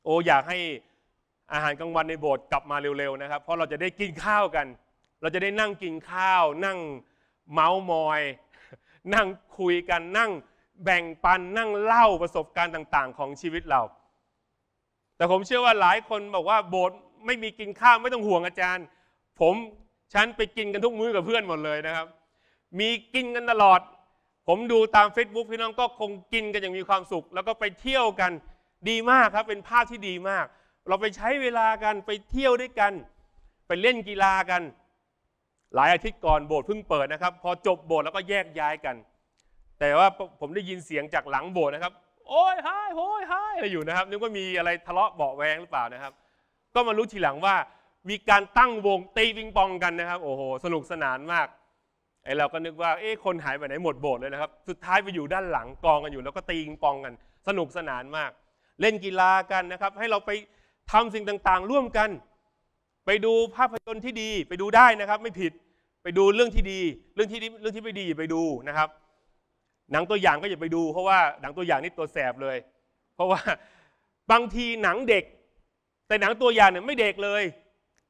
S1: โออยากให้อาหารกลางวันในโบสถ์กลับมาเร็วๆนะครับ เพราะเราจะได้กินข้าวกัน เราจะได้นั่งกินข้าว นั่งเมาส์มอย นั่งคุยกัน นั่งแบ่งปันนั่งเล่าประสบการณ์ต่าง ๆ ของชีวิตเรา แต่ผมเชื่อว่าหลายคนบอกว่า โบสถ์ไม่มีกินข้าวไม่ต้องห่วงอาจารย์ผมฉันไปกินกันทุกมื้อกับเพื่อนหมดเลยนะครับ มีกินกันตลอด ผมดูตาม Facebook พี่น้องก็คงกินกันอย่างมีความสุข แล้วก็ไปเที่ยวกันดีมากครับเป็นภาพที่ดีมาก เราไปใช้เวลากัน ไปเที่ยวด้วยกัน ไปเล่นกีฬากัน หลายอาทิตย์ก่อน โบสถ์เพิ่งเปิดนะครับ พอจบโบสถ์แล้วก็แยกย้ายกัน แต่ว่าผมได้ยินเสียงจากหลังโบสถ์นะครับ โอ้ยไฮโอ้ยไฮอะไรอยู่นะครับนึกว่ามีอะไรทะเลาะเบาแวงหรือเปล่านะครับ ก็มารู้ทีหลังว่ามีการตั้งวงตีปิงปองกันนะครับโอ้โหสนุกสนานมากไอเราก็นึกว่าเอ๊ะคนหายไปไหนหมดโบสถ์เลยนะครับสุดท้ายไปอยู่ด้านหลังกองกันอยู่ แล้วก็ตีปิงปองกัน สนุกสนานมาก เล่นกีฬากันนะครับ ให้เราไปทำสิ่งต่างๆ ร่วมกัน ไปดูภาพยนตร์ที่ดีไปดูได้นะครับ ไม่ผิดไปดูเรื่องที่ดี เรื่องที่เรื่องที่ไม่ดีอย่าไปดูนะครับ หนังตัวอย่างก็อย่าไปดู เพราะว่าหนังตัวอย่างนี่ตัวแสบเลย เพราะว่าบางทีหนังเด็ก แต่หนังตัวอย่างเนี่ยไม่เด็กเลย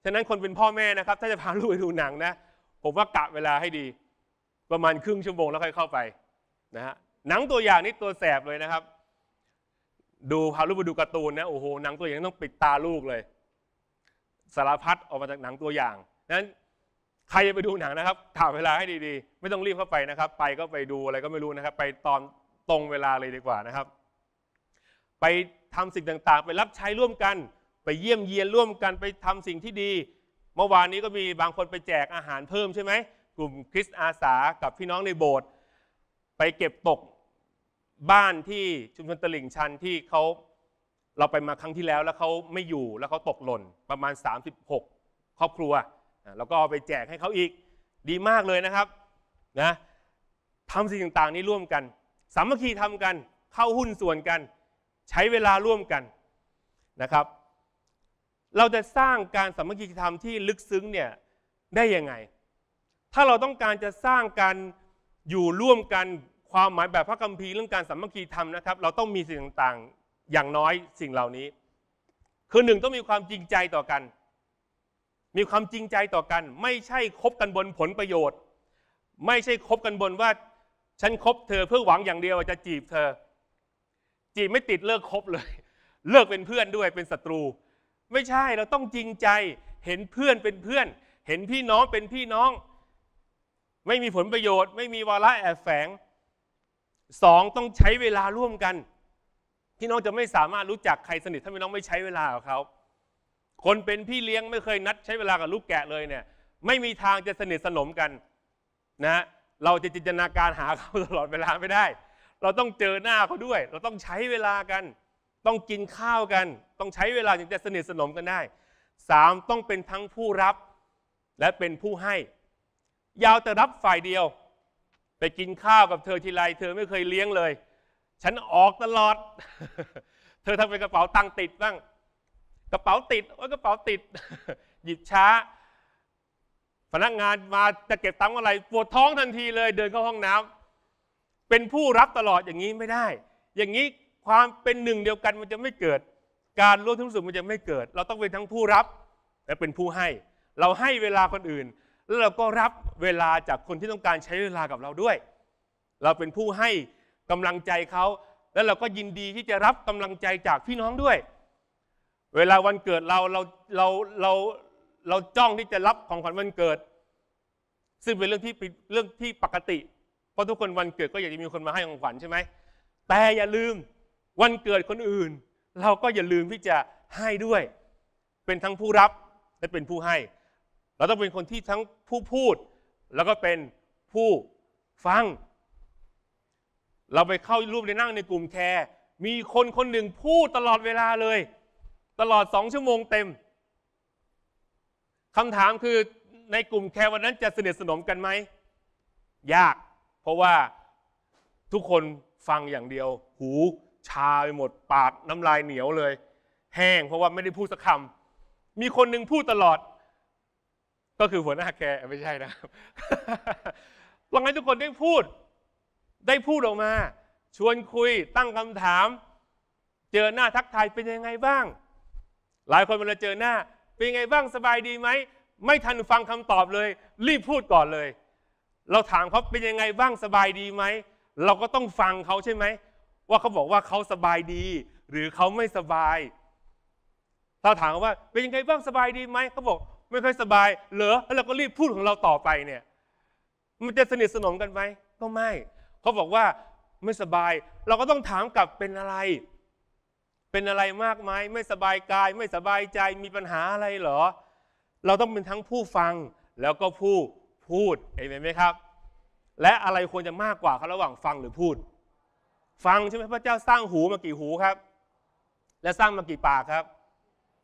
S1: ฉะนั้นคนเป็นพ่อแม่นะครับ ถ้าจะพาลูกไปดูหนังนะผมว่ากะเวลาให้ดี ประมาณครึ่งชั่วโมงแล้วค่อยเข้าไปนะฮะหนังตัวอย่างนี่ตัวแสบเลยนะครับ ดูพาลูกไปดูการ์ตูนนะโอ้โหหนังตัวอย่างต้องปิดตาลูกเลยสารพัดออกมาจากหนังตัวอย่างนั้นใครจะไปดูหนังนะครับ ถามเวลาให้ดีๆไม่ต้องรีบเข้าไปนะครับ ไปก็ไปดูอะไรก็ไม่รู้นะครับ ไปตอนตรงเวลาเลยดีกว่านะครับ ไปทำสิ่งต่าง ๆ ไปรับใช้ร่วมกันไปเยี่ยมเยียนร่วมกันไปทำสิ่งที่ดี เมื่อวานนี้ก็มีบางคนไปแจกอาหารเพิ่มใช่ไหม กลุ่มคริสต์อาสา กับพี่น้องในโบสถ์ไปเก็บตกบ้านที่ชุมชนตลิ่งชัน ที่เขาเราไปมาครั้งที่แล้ว แล้วเขาไม่อยู่แล้วเขาตกหล่น ประมาณ 36 ครอบครัว แล้วก็ไปแจกให้เขาอีกดีมากเลยนะครับนะทำสิ่งต่างๆ นี้ร่วมกันสามัคคีทำกัน เข้าหุ้นส่วนกัน ใช้เวลาร่วมกันนะครับเราจะสร้างการสามัคคีธรรมที่ลึกซึ้งเนี่ยได้ยังไง ถ้าเราต้องการจะสร้างการอยู่ร่วมกันความหมายแบบพระคัมภีร์เรื่องการสามัคคีธรรมนะครับเราต้องมีสิ่งต่าง ๆ อย่างน้อยสิ่งเหล่านี้ คือหนึ่งต้องมีความจริงใจต่อกัน มีความจริงใจต่อกัน ไม่ใช่คบกันบนผลประโยชน์ ไม่ใช่คบกันบนว่าฉันคบเธอ เพื่อหวังอย่างเดียวจะจีบเธอ จีบไม่ติดเลิกคบเลย เลิกเป็นเพื่อนด้วยเป็นศัตรูไม่ใช่เราต้องจริงใจเห็นเพื่อนเป็นเพื่อน เห็นพี่น้องเป็นพี่น้อง ไม่มีผลประโยชน์ไม่มีวาระแอบแฝงสองต้องใช้เวลาร่วมกันพี่น้องจะไม่สามารถรู้จักใครสนิทถ้าพี่น้องไม่ใช้เวลากับเขาคนเป็นพี่เลี้ยงไม่เคยนัด ใช้เวลากับลูกแกะเลยเนี่ย ไม่มีทางจะสนิทสนมกันนะ เราจะจินตนาการหาเขาตลอดเวลาไม่ได้ เราต้องเจอหน้าเขาด้วย เราต้องใช้เวลากันต้องกินข้าวกันต้องใช้เวลาถึงจะสนิทสนมกันได้สามต้องเป็นทั้งผู้รับและเป็นผู้ให้ ยาวแต่รับฝ่ายเดียวไปกินข้าวกับเธอทีไรเธอไม่เคยเลี้ยงเลย ฉันออกตลอด เธอทำเป็นกระเป๋าตังติดบ้างกระเป๋าติดโอ้กระเป๋าติด หยิบช้า พนักงานมาจะเก็บตังค์อะไรปวดท้องทันทีเลย เดินเข้าห้องน้ำ เป็นผู้รับตลอดอย่างนี้ไม่ได้ อย่างนี้ความเป็นหนึ่งเดียวกันมันจะไม่เกิด การร่วมทุกสุขมันจะไม่เกิด เราต้องเป็นทั้งผู้รับและเป็นผู้ให้ เราให้เวลาคนอื่น แล้วเราก็รับเวลาจากคนที่ต้องการใช้เวลากับเราด้วย เราเป็นผู้ให้กำลังใจเขา แล้วเราก็ยินดีที่จะรับกำลังใจจากพี่น้องด้วย เวลาวันเกิดเราเราเราเราเราจ้องที่จะรับของขวัญวันเกิด ซึ่งเป็นเรื่องที่เรื่องที่ปกติเพราะทุกคนวันเกิดก็อยากจะมีคนมาให้ของขวัญใช่ไหมแต่อย่าลืมวันเกิดคนอื่น เราก็อย่าลืมที่จะให้ด้วย เป็นทั้งผู้รับและเป็นผู้ให้ เราต้องเป็นคนที่ทั้งผู้พูด แล้วก็เป็นผู้ฟัง เราไปเข้ารูปในนั่งในกลุ่มแคร์มีคนคนหนึ่งพูดตลอดเวลาเลย ตลอดสองชั่วโมงเต็มคำถามคือในกลุ่มแคร์วันนั้นจะสนิทสนมกันไหมยากเพราะว่าทุกคนฟังอย่างเดียวหูชาไปหมดปากน้ำลายเหนียวเลย แห้งเพราะว่าไม่ได้พูดสักคำมีคนหนึ่งพูดตลอด ก็คือหัวหน้าแกไม่ใช่นะลังให้ทุกคนได้พูด ได้พูดออกมา ชวนคุยตั้งคำถาม เจอหน้าทักทายเป็นยังไงบ้าง หลายคนเวลาเจอหน้า เป็นยังไงบ้างสบายดีไหม ไม่ทันฟังคำตอบเลย รีบพูดก่อนเลย เราถามเขาเป็นยังไงบ้างสบายดีไหมเราก็ต้องฟังเขาใช่ไหมว่าเขาบอกว่าเขาสบายดี หรือเขาไม่สบาย เราถามว่าเป็นยังไงบ้างสบายดีไหมเขาบอก ไม่ค่อยสบาย เหรอแล้วเราก็รีบพูดของเราต่อไปเนี่ย มันจะสนิทสนมกันไหมก็ไม่เขาบอกว่าไม่สบาย เราก็ต้องถามกลับเป็นอะไร เป็นอะไรมากไหมไม่สบายกาย ไม่สบายใจมีปัญหาอะไรเหรอ เราต้องเป็นทั้งผู้ฟัง แล้วก็ผู้พูดเห็นไหมครับ และอะไรควรจะมากกว่าระหว่างฟังหรือพูดฟังใช่ไหมพระเจ้าสร้างหูมากี่หูครับ และสร้างมากี่ปากครับ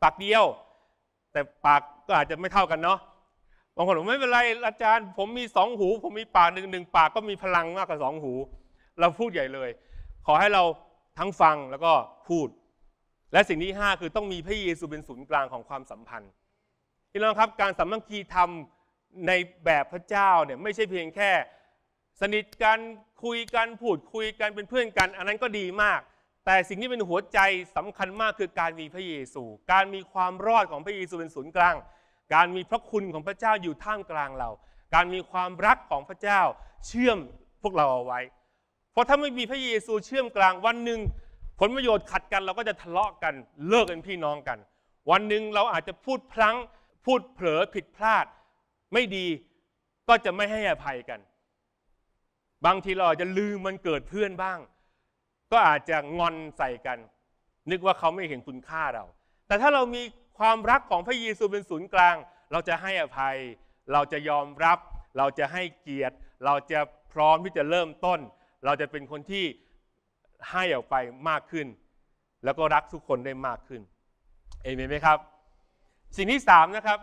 S1: ปากเดียว แต่ปากก็อาจจะไม่เท่ากันเนาะบางคนบอกไม่เป็นไรอาจารย์ ผมมีสองหู ผมมีปากหนึ่งหนึ่งปากก็มีพลังมากกว่าสองหู เราพูดใหญ่เลย ขอให้เราทั้งฟังแล้วก็พูด และสิ่งที่5คือต้องมีพระเยซูเป็นศูนย์กลางของความสัมพันธ์พี่น้องครับการสัมัคคีธรรมในแบบพระเจ้าเนี่ย ไม่ใช่เพียงแค่ สนิทกันคุยกันพูดคุยกันเป็นเพื่อนกัน อันนั้นก็ดีมาก แต่สิ่งที่เป็นหัวใจสำคัญมากคือการมีพระเยซู การมีความรอดของพระเยซูเป็นศูนย์กลาง การมีพระคุณของพระเจ้าอยู่ท่ามกลางเรา การมีความรักของพระเจ้าเชื่อมพวกเราเอาไว้เพราะถ้าไม่มีพระเยซูเชื่อมกลางวันหนึ่งผลประโยชน์ขัดกันเราก็จะทะเลาะกันเลิกเป็นพี่น้องกัน วันหนึ่งเราอาจจะพูดพลั้งพูดเผลอผิดพลาด ไม่ดีก็จะไม่ให้อภัยกันบางทีเราอาจจะลืมมันเกิดเพื่อนบ้าง ก็อาจจะงอนใส่กัน นึกว่าเขาไม่เห็นคุณค่าเรา แต่ถ้าเรามีความรักของพระเยซูเป็นศูนย์กลาง เราจะให้อภัย เราจะยอมรับ เราจะให้เกียรติ เราจะพร้อมที่จะเริ่มต้น เราจะเป็นคนที่ให้ออกไปมากขึ้น แล้วก็รักทุกคนได้มากขึ้นเอเมนไหมครับ สิ่งที่สามนะครับ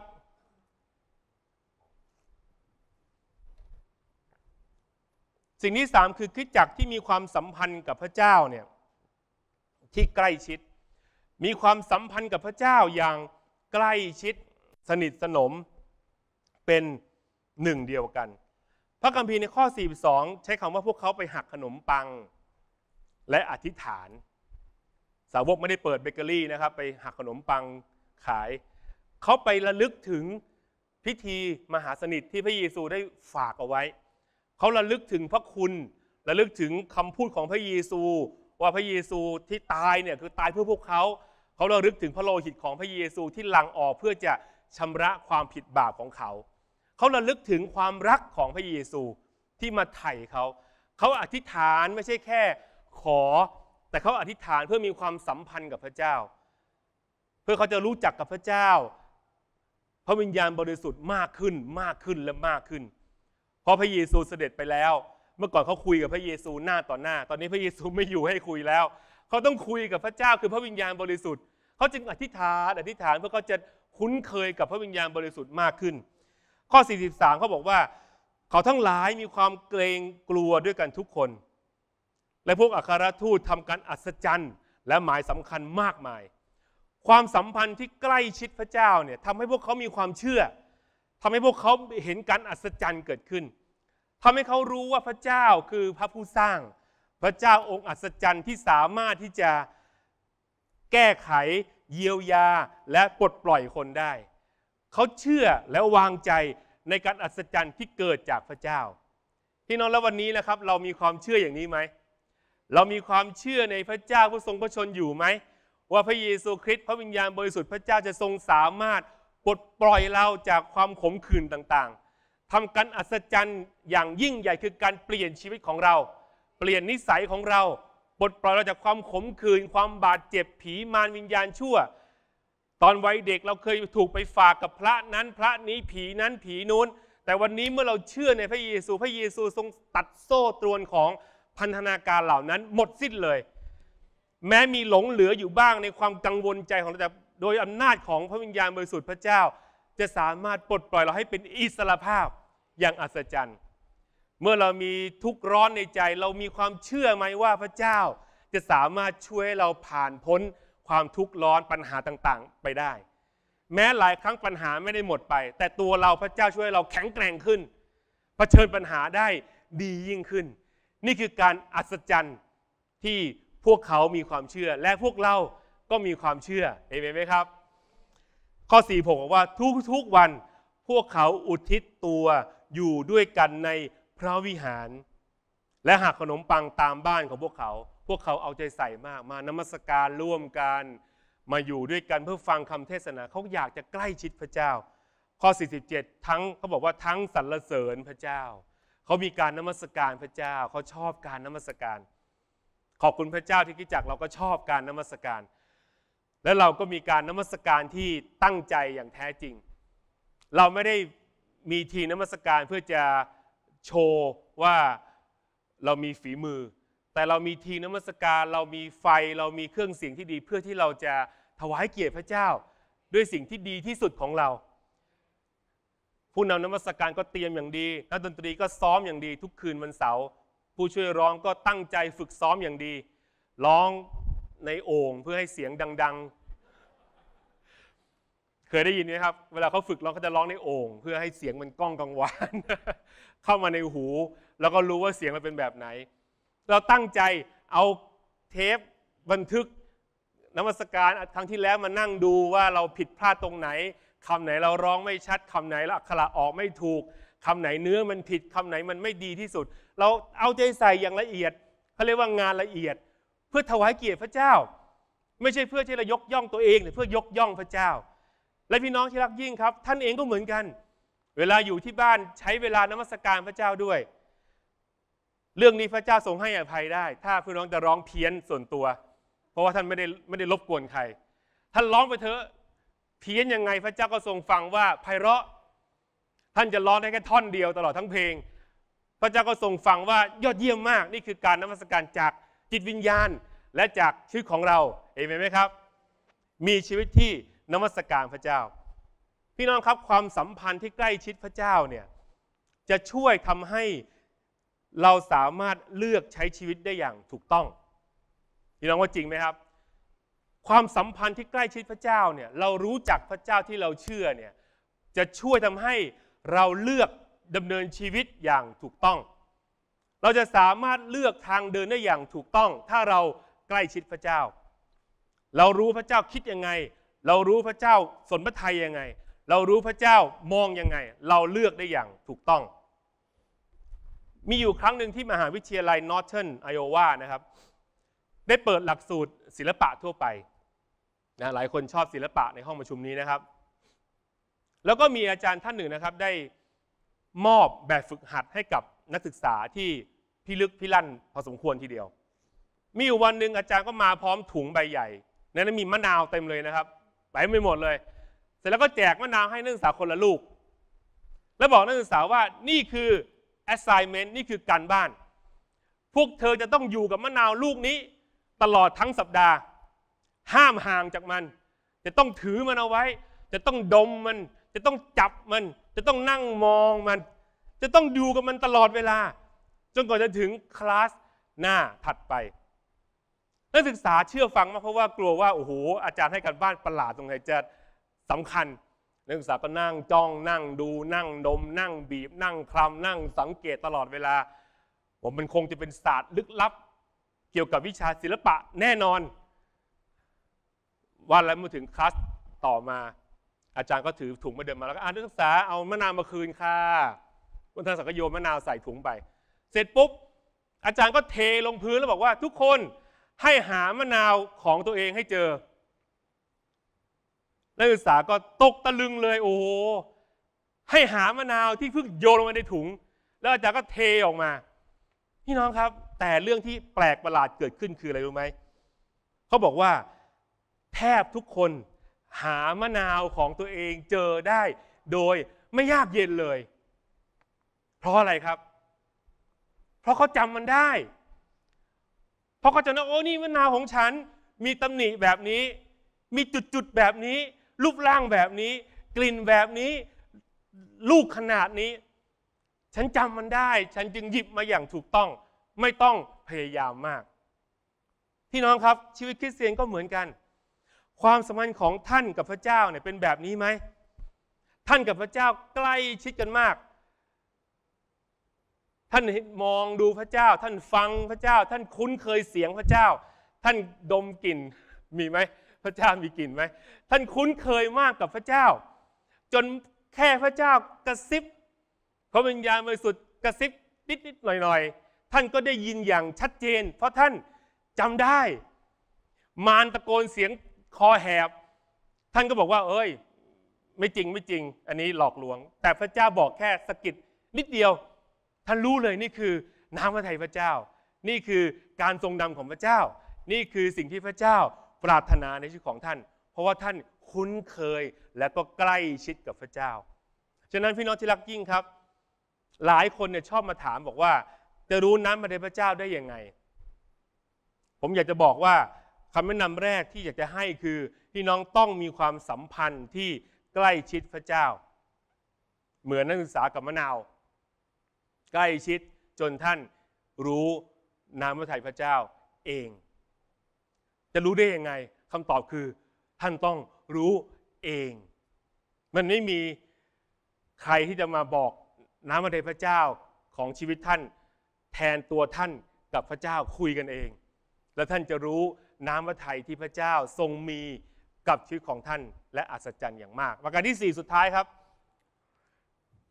S1: สิ่งที่สามคือคริสตจักรที่มีความสัมพันธ์กับพระเจ้าเนี่ยที่ใกล้ชิด มีความสัมพันธ์กับพระเจ้าอย่างใกล้ชิดสนิทสนมเป็นหนึ่งเดียวกัน พระคัมภีร์ในข้อ 42 ใช้คำว่าพวกเขาไปหักขนมปังและอธิษฐาน สาวกไม่ได้เปิดเบเกอรี่นะครับ ไปหักขนมปังขาย เขาไประลึกถึงพิธีมหาสนิทที่พระเยซูได้ฝากเอาไว้เขาระลึกถึงพระคุณระลึกถึงคำพูดของพระเยซูว่าพระเยซูที่ตายเนี่ยคือตายเพื่อพวกเขา เขาระลึกถึงพระโลหิตของพระเยซูที่หลั่งออกเพื่อจะชำระความผิดบาปของเขา เขาระลึกถึงความรักของพระเยซูที่มาไถ่เขา เขาอธิษฐานไม่ใช่แค่ขอแต่เขาอธิษฐานเพื่อมีความสัมพันธ์กับพระเจ้า เพื่อเขาจะรู้จักกับพระเจ้า พระวิญญาณบริสุทธิ์มากขึ้นมากขึ้นและมากขึ้นพราะพระเยซูเสด็จไปแล้ว เมื่อก่อนเขาคุยกับพระเยซูหน้าต่อหน้า ตอนนี้พระเยซูไม่อยู่ให้คุยแล้ว เขาต้องคุยกับพระเจ้า คือพระวิญญาณบริสุทธิ์เขาจึงอธิษฐาน อธิษฐานเพื่อเขาจะคุ้นเคยกับพระวิญญาณบริสุทธิ์มากขึ้น ข้อ 43 เขาบอกว่า เขาทั้งหลายมีความเกรงกลัวด้วยกันทุกคน และพวกอัครทูตทำการอัศจรรย์และหมายสำคัญมากมาย ความสัมพันธ์ที่ใกล้ชิดพระเจ้าเนี่ยทำให้พวกเขามีความเชื่อทำให้พวกเขาเห็นการอัศจรรย์เกิดขึ้นทำให้เขารู้ว่าพระเจ้าคือพระผู้สร้าง พระเจ้าองค์อัศจรรย์ที่สามารถที่จะแก้ไขเยียวยาและปลดปล่อยคนได้ เขาเชื่อและวางใจในการอัศจรรย์ที่เกิดจากพระเจ้าพี่น้องแล้ววันนี้นะครับ เรามีความเชื่ออย่างนี้ไหม เรามีความเชื่อในพระเจ้าผู้ทรงพระชนอยู่ไหม ว่าพระเยซูคริสต์พระวิญญาณบริสุทธิ์พระเจ้าจะทรงสามารถปลดปล่อยเราจากความขมขื่นต่างๆ ทำการอัศจรรย์ อย่างยิ่งใหญ่ คือการเปลี่ยนชีวิตของเรา เปลี่ยนนิสัยของเราปลดปล่อยเราจากความขมขื่น ความบาดเจ็บผีมารวิญญาณชั่ว ตอนวัยเด็กเราเคยถูกไปฝากกับพระนั้นพระนี้ผีนั้นผีนู้น แต่วันนี้เมื่อเราเชื่อในพระเยซู พระเยซูทรงตัดโซ่ตรวนของพันธนาการเหล่านั้น หมดสิ้นเลย แม้มีหลงเหลืออยู่บ้างในความกังวลใจของเราแต่โดยอำนาจของพระวิญญาณบริสุทธิ์พระเจ้าจะสามารถปลดปล่อยเราให้เป็นอิสระภาพอย่างอัศจรรย์ เมื่อเรามีทุกข์ร้อนในใจเรามีความเชื่อไหมว่าพระเจ้าจะสามารถช่วยเราผ่านพ้นความทุกข์ร้อนปัญหาต่าง ๆ ไปได้ แม้หลายครั้งปัญหาไม่ได้หมดไป แต่ตัวเราพระเจ้าช่วยเราแข็งแกร่งขึ้นเผชิญปัญหาได้ดียิ่งขึ้น นี่คือการอัศจรรย์ที่พวกเขามีความเชื่อ และพวกเราก็มีความเชื่อเห็นไหมครับ ข้อ4ผมบอกว่าทุกๆวันพวกเขาอุทิศตัวอยู่ด้วยกันในพระวิหารและหากขนมปังตามบ้านของพวกเขา พวกเขาเอาใจใส่มากมานมัสการร่วมกันมาอยู่ด้วยกันเพื่อฟังคำเทศนาเขาอยากจะใกล้ชิดพระเจ้า ข้อ 47 ทั้งเขาบอกว่าทั้งสรรเสริญพระเจ้า เขามีการนมัสการพระเจ้า เขาชอบการนมัสการ ขอบคุณพระเจ้าที่กิจักเราก็ชอบการนมัสการและเราก็มีการนมัสการที่ตั้งใจอย่างแท้จริง เราไม่ได้มีทีนมัสการเพื่อจะโชว์ว่าเรามีฝีมือ แต่เรามีทีนมัสการ เรามีไฟ เรามีเครื่องเสียงที่ดีเพื่อที่เราจะถวายเกียรติพระเจ้าด้วยสิ่งที่ดีที่สุดของเรา ผู้นำนมัสการก็เตรียมอย่างดี นักดนตรีก็ซ้อมอย่างดี ทุกคืนวันเสาร์ ผู้ช่วยร้องก็ตั้งใจฝึกซ้อมอย่างดี ร้องในโอ่งเพื่อให้เสียงดังเคยได้ยินไหมครับ เวลาเขาฝึกร้องเขาจะร้องในโอ่งเพื่อให้เสียงมันก้องกังวาน เข้ามาในหูแล้วก็รู้ว่าเสียงมันเป็นแบบไหน เราตั้งใจเอาเทปบันทึกนมัสการครั้งที่แล้วมานั่งดูว่าเราผิดพลาดตรงไหน คำไหนเราร้องไม่ชัดคำไหนเราอักขระออกไม่ถูกคำไหนเนื้อมันผิดคำไหนมันไม่ดีที่สุด เราเอาใจใส่อย่างละเอียดเขาเรียกว่างานละเอียด เพื่อถวายเกียรติพระเจ้า ไม่ใช่เพื่อที่เรายกย่องตัวเองหรือเพื่อยกย่องพระเจ้าและพี่น้องที่รักยิ่งครับ ท่านเองก็เหมือนกัน เวลาอยู่ที่บ้านใช้เวลานมัสการพระเจ้าด้วย เรื่องนี้พระเจ้าทรงให้อภัยได้ ถ้าพี่น้องจะร้องเพี้ยนส่วนตัว เพราะว่าท่านไม่ได้ไม่ได้รบกวนใครท่านร้องไปเถอะเพี้ยนยังไงพระเจ้าก็ทรงฟังว่าไพเราะ ท่านจะร้องได้แค่ท่อนเดียวตลอดทั้งเพลง พระเจ้าก็ทรงฟังว่ายอดเยี่ยมมากนี่คือการนมัสการจากจิตวิญญาณและจากชีวิตของเราเองไหมครับ มีชีวิตที่นมัสการพระเจ้า พี่น้องครับความสัมพันธ์ที่ใกล้ชิดพระเจ้าเนี่ยจะช่วยทำให้เราสามารถเลือกใช้ชีวิตได้อย่างถูกต้องพี่น้องว่าจริงไหมครับ ความสัมพันธ์ที่ใกล้ชิดพระเจ้าเนี่ยเรารู้จักพระเจ้าที่เราเชื่อเนี่ยจะช่วยทำให้เราเลือกดำเนินชีวิตอย่างถูกต้อง เราจะสามารถเลือกทางเดินได้อย่างถูกต้อง ถ้าเราใกล้ชิดพระเจ้า เรารู้พระเจ้าคิดยังไงเรารู้พระเจ้าสนพระทัยยังไง เรารู้พระเจ้ามองยังไง เราเลือกได้อย่างถูกต้อง มีอยู่ครั้งหนึ่งที่มหาวิทยาลัยนอร์ทเทนไอโอวานะครับได้เปิดหลักสูตรศิลปะทั่วไปนะหลายคนชอบศิลปะในห้องประชุมนี้นะครับ แล้วก็มีอาจารย์ท่านหนึ่งนะครับ ได้มอบแบบฝึกหัดให้กับนักศึกษาที่พิลึกพิลั่นพอสมควรทีเดียว มีอยู่วันหนึ่งอาจารย์ก็มาพร้อมถุงใบใหญ่ในนั้นมีมะนาวเต็มเลยนะครับไปไม่หมดเลย เสร็จแล้วก็แจกมะนาวให้นักศึกษาคนละลูก แล้วบอกนักศึกษาว่านี่คือ assignment นี่คือการบ้าน พวกเธอจะต้องอยู่กับมะนาวลูกนี้ ตลอดทั้งสัปดาห์ ห้ามห่างจากมัน จะต้องถือมันเอาไว้ จะต้องดมมัน จะต้องจับมัน จะต้องนั่งมองมัน จะต้องอยู่กับมันตลอดเวลาจนกว่าจะถึงคลาสหน้าถัดไปนักศึกษาเชื่อฟังมากเพราะว่ากลัวว่าโอ้โห อาจารย์ให้การบ้านประหลาดตรงไหนจะสำคัญ นักศึกษาก็นั่งจ้องนั่ง ดูนั่งดมนั่งบีบ นั่งคลำนั่ง สังเกตตลอดเวลา ผมมันคงจะเป็นศาสตร์ลึกลับ เกี่ยวกับวิชาศิลปะแน่นอน วันแล้วมาถึงคลาสต่อมา อาจารย์ก็ถือถุงมาเดินมาแล้วก็อ่านนักศึกษาเอามะนาวมาคืนค่ะวุณทางสังกโยมมะนาวใส่ถุงไป เสร็จปุ๊บอาจารย์ก็เทลงพื้นแล้วบอกว่าทุกคนให้หามะนาวของตัวเองให้เจอนักศึกษาก็ตกตะลึงเลย โอ้โหให้หามะนาวที่เพิ่งโยนลงมาในถุง แล้วอาจารย์ก็เทออกมาพี่น้องครับ แต่เรื่องที่แปลกประหลาดเกิดขึ้นคืออะไรรู้ไหมเขาบอกว่า แทบทุกคน หามะนาวของตัวเองเจอได้ โดยไม่ยากเย็นเลย เพราะอะไรครับ เพราะเขาจำมันได้ราะเขาจะนึกโอ้นี่มะนาวของฉันมีตำหนิแบบนี้ มีจุดๆแบบนี้รูปร่างแบบนี้ กลิ่นแบบนี้ ลูกขนาดนี้ ฉันจำมันได้ ฉันจึงหยิบมาอย่างถูกต้องไม่ต้องพยายามมากพี่น้องครับชีวิตคริสเตียนก็เหมือนกัน ความสัมพันธ์ของท่านกับพระเจ้าเนี่ยเป็นแบบนี้ไหมท่านกับพระเจ้าใกล้ชิดกันมากท่านมองดูพระเจ้า ท่านฟังพระเจ้า ท่านคุ้นเคยเสียงพระเจ้า ท่านดมกลิ่นมีไหมพระเจ้ามีกลิ่นไหมท่านคุ้นเคยมากกับพระเจ้า จนแค่พระเจ้ากระซิบพระวิญญาณบริสุทธิ์กระซิบนิดๆหน่อยๆ ท่านก็ได้ยินอย่างชัดเจน เพราะท่านจำได้มารตะโกนเสียงคอแหบ ท่านก็บอกว่า เอ้ยไม่จริงไม่จริง อันนี้หลอกลวง แต่พระเจ้าบอกแค่สกิดนิดเดียวท่านรู้เลยนี่คือน้ำพระทัยพระเจ้า นี่คือการทรงดำของพระเจ้า นี่คือสิ่งที่พระเจ้าปรารถนาในชีวิตของท่าน เพราะว่าท่านคุ้นเคยและก็ใกล้ชิดกับพระเจ้า ฉะนั้นพี่น้องที่รักยิ่งครับ หลายคนเนี่ยชอบมาถามบอกว่า จะรู้น้ำพระทัยพระเจ้าได้ยังไง ผมอยากจะบอกว่าคำแนะนำแรกที่อยากจะให้คือ พี่น้องต้องมีความสัมพันธ์ที่ใกล้ชิดพระเจ้า เหมือนนักศึกษากับมะนาวใกล้ชิดจนท่านรู้นามพระทัยพระเจ้าเอง จะรู้ได้ยังไงคำตอบคือ ท่านต้องรู้เอง มันไม่มีใครที่จะมาบอกน้ำพระทัยพระเจ้าของชีวิตท่าน แทนตัวท่านกับพระเจ้าคุยกันเอง และท่านจะรู้น้ำพระทัยที่พระเจ้าทรงมีกับชีวิตของท่าน และอัศจรรย์อย่างมากประการที่4สุดท้ายครับ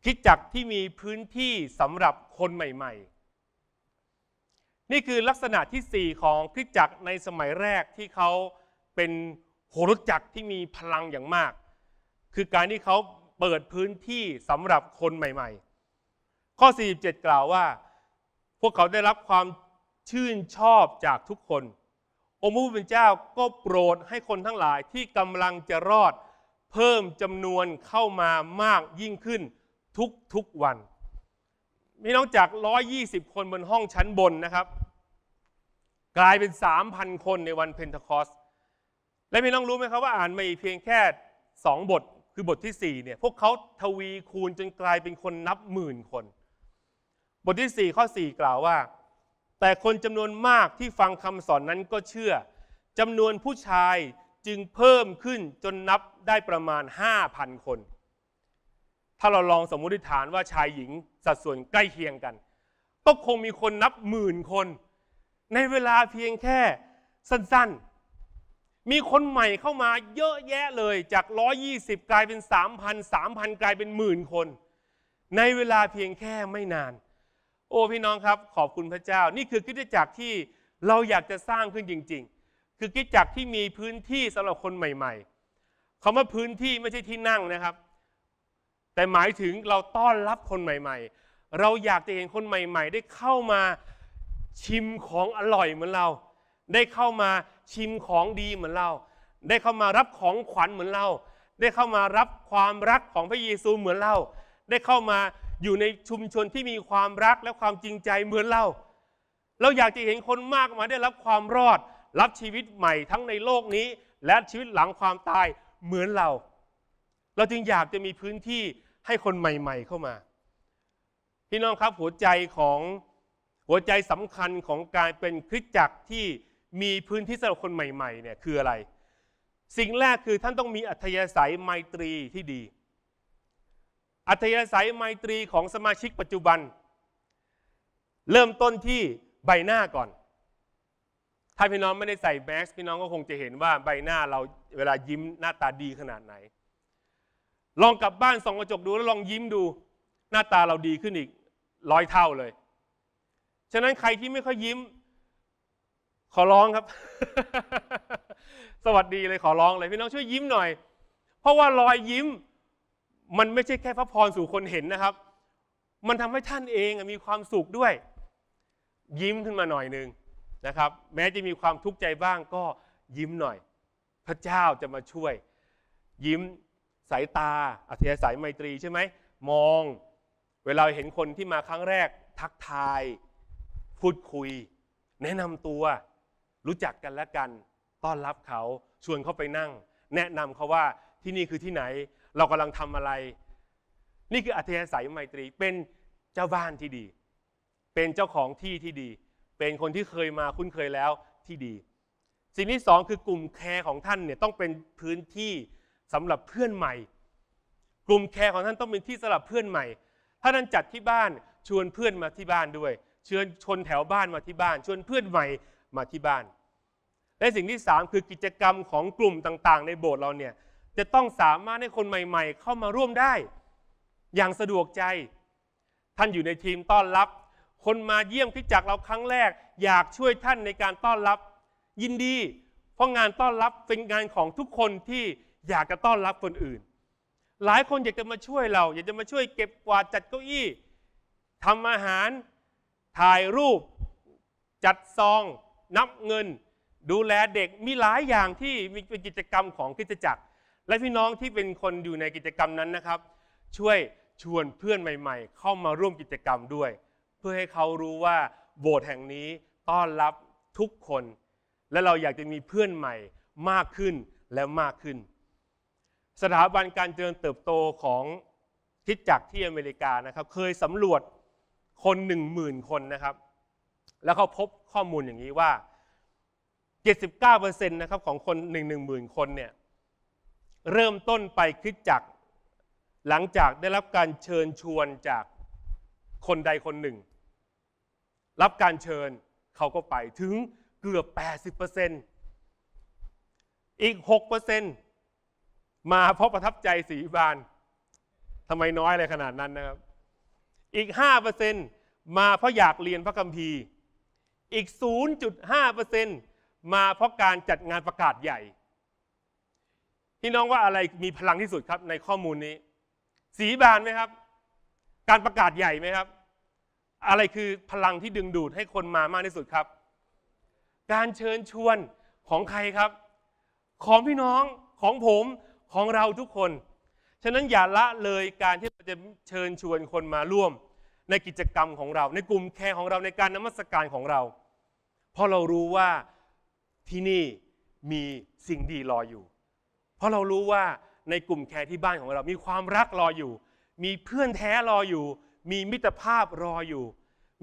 S1: คิดจักที่มีพื้นที่สำหรับคนใหม่ ๆ นี่คือลักษณะที่ 4 ของคิดจักในสมัยแรกที่เขาเป็นโหรจักที่มีพลังอย่างมาก คือการที่เขาเปิดพื้นที่สำหรับคนใหม่ๆ ข้อ 47 กล่าวว่า พวกเขาได้รับความชื่นชอบจากทุกคน องค์พระผู้เป็นเจ้าก็โปรดให้คนทั้งหลายที่กำลังจะรอดเพิ่มจำนวนเข้ามามากยิ่งขึ้นทุกทุกวัน มีน้องจาก 120 คนบนห้องชั้นบนนะครับ กลายเป็น 3,000 คนในวันเพนทคอสและมีน้องรู้ไหมครับว่าอ่านมาอีกเพียงแค่ 2 บทคือบทที่ 4 เนี่ย พวกเขาทวีคูณจนกลายเป็นคนนับหมื่นคน บทที่ 4 ข้อ 4 กล่าวว่า แต่คนจำนวนมากที่ฟังคำสอนนั้นก็เชื่อจำนวนผู้ชายจึงเพิ่มขึ้นจนนับได้ประมาณ 5,000 คนถ้าเราลองสมมติฐานว่าชายหญิงสัดส่วนใกล้เคียงกันก็คงมีคนนับหมื่นคน ในเวลาเพียงแค่ สั้นๆ มีคนใหม่เข้ามาเยอะแยะเลยจาก 120 กลายเป็น 3,000 3,000 กลายเป็นหมื่นคน ในเวลาเพียงแค่ไม่นาน โอ้พี่น้องครับ ขอบคุณพระเจ้า นี่คือคิดจักรที่เราอยากจะสร้างขึ้นจริง ๆ คือคิดจักรที่มีพื้นที่สำหรับคนใหม่ๆคำว่าพื้นที่ไม่ใช่ที่นั่งนะครับแต่หมายถึงเราต้อนรับคนใหม่ๆ เราอยากจะเห็นคนใหม่ๆ ได้เข้ามาชิมของอร่อยเหมือนเรา ได้เข้ามาชิมของดีเหมือนเรา ได้เข้ามารับของขวัญเหมือนเรา ได้เข้ามารับความรักของพระเยซูเหมือนเรา ได้เข้ามาอยู่ในชุมชนที่มีความรักและความจริงใจเหมือนเรา เราอยากจะเห็นคนมากมาย ได้รับความรอด รับชีวิตใหม่ทั้งในโลกนี้และชีวิตหลังความตายเหมือนเรา เราจึงอยากจะมีพื้นที่ให้คนใหม่ๆเข้ามาพี่น้องครับหัวใจของหัวใจสำคัญของการเป็นคริสตจักรที่มีพื้นที่สำหรับคนใหม่ๆเนี่ยคืออะไร สิ่งแรกคือท่านต้องมีอัธยาศัยไมตรีที่ดี อัธยาศัยไมตรีของสมาชิกปัจจุบัน เริ่มต้นที่ใบหน้าก่อน ถ้าพี่น้องไม่ได้ใส่แมสพี่น้องก็คงจะเห็นว่าใบหน้าเราเวลายิ้มหน้าตาดีขนาดไหนลองกลับบ้านส่องกระจกดูแล้วลองยิ้มดู หน้าตาเราดีขึ้นอีก ร้อยเท่าเลย ฉะนั้นใครที่ไม่ค่อยยิ้ม ขอร้องครับ สวัสดีเลยขอร้องเลยพี่น้องช่วยยิ้มหน่อย เพราะว่ารอยยิ้มมันไม่ใช่แค่พระพรสู่คนเห็นนะครับ มันทำให้ท่านเองมีความสุขด้วย ยิ้มขึ้นมาหน่อยหนึ่งนะครับ แม้จะมีความทุกข์ใจบ้างก็ยิ้มหน่อย พระเจ้าจะมาช่วย ยิ้มสายตาอัธยาศัยไมตรีใช่ไหมมอง เวลาเห็นคนที่มาครั้งแรก ทักทายพูดคุย แนะนำตัวรู้จักกันและกัน ต้อนรับเขาชวนเขาไปนั่ง แนะนำเขาว่าที่นี่คือที่ไหนเรากำลังทำอะไร นี่คืออัธยาศัยไมตรีเป็นเจ้าบ้านที่ดี เป็นเจ้าของที่ที่ดี เป็นคนที่เคยมาคุ้นเคยแล้วที่ดี สิ่งที่สองคือกลุ่มแคร์ของท่านเนี่ยต้องเป็นพื้นที่สำหรับเพื่อนใหม่ กลุ่มแคร์ของท่านต้องเป็นที่สำหรับเพื่อนใหม่ถ้าท่านจัดที่บ้าน ชวนเพื่อนมาที่บ้านด้วย เชิญชนแถวบ้านมาที่บ้านชวนเพื่อนใหม่มาที่บ้าน และสิ่งที่3คือกิจกรรมของกลุ่มต่างๆ ในโบสถ์เราเนี่ย จะต้องสามารถให้คนใหม่ ๆ เข้ามาร่วมได้ อย่างสะดวกใจ ท่านอยู่ในทีมต้อนรับ คนมาเยี่ยมพิจักเราครั้งแรก อยากช่วยท่านในการต้อนรับ ยินดี เพราะงานต้อนรับเป็นงานของทุกคนที่อยากจะต้อนรับคนอื่น หลายคนอยากจะมาช่วยเรา อยากจะมาช่วยเก็บกวาดจัดเก้าอี้ทำอาหาร ถ่ายรูป จัดซอง นับเงิน ดูแลเด็ก มีหลายอย่างที่มีเป็นกิจกรรมของกิจจักร และพี่น้องที่เป็นคนอยู่ในกิจกรรมนั้นนะครับ ช่วยชวนเพื่อนใหม่ๆ เข้ามาร่วมกิจกรรมด้วย เพื่อให้เขารู้ว่าโบสถ์แห่งนี้ต้อนรับทุกคน และเราอยากจะมีเพื่อนใหม่มากขึ้นและมากขึ้นสถาบันการเจริญเติบโตของทิศจักรที่อเมริกานะครับ เคยสำรวจคนหนึ่งหมื่นคนนะครับ แล้วเขาพบข้อมูลอย่างนี้ว่า 79%นะครับของคน1ห0,000 คนเนี่ยเริ่มต้นไปคิดจักหลังจากได้รับการเชิญชวนจากคนใดคนหนึ่ง รับการเชิญเขาก็ไปถึงเกือบ 80%อีก 6%มาเพราะประทับใจสีบานทำไมน้อยอะไรขนาดนั้นนะครับ อีก5%มาเพราะอยากเรียนพระคัมภีร์อีก 0.5%มาเพราะการจัดงานประกาศใหญ่ พี่น้องว่าอะไรมีพลังที่สุดครับ ในข้อมูลนี้ สีบานไหมครับ การประกาศใหญ่ไหมครับ อะไรคือพลังที่ดึงดูดให้คนมามากที่สุดครับ การเชิญชวนของใครครับ ของพี่น้อง ของผมของเราทุกคน ฉะนั้นอย่าละเลยการที่เราจะเชิญชวนคนมาร่วม ในกิจกรรมของเรา ในกลุ่มแคร์ของเราในการนมัสการของเรา เพราะเรารู้ว่าที่นี่มีสิ่งดีรออยู่ เพราะเรารู้ว่าในกลุ่มแคร์ที่บ้านของเรา มีความรักรออยู่ มีเพื่อนแท้รออยู่ มีมิตรภาพรออยู่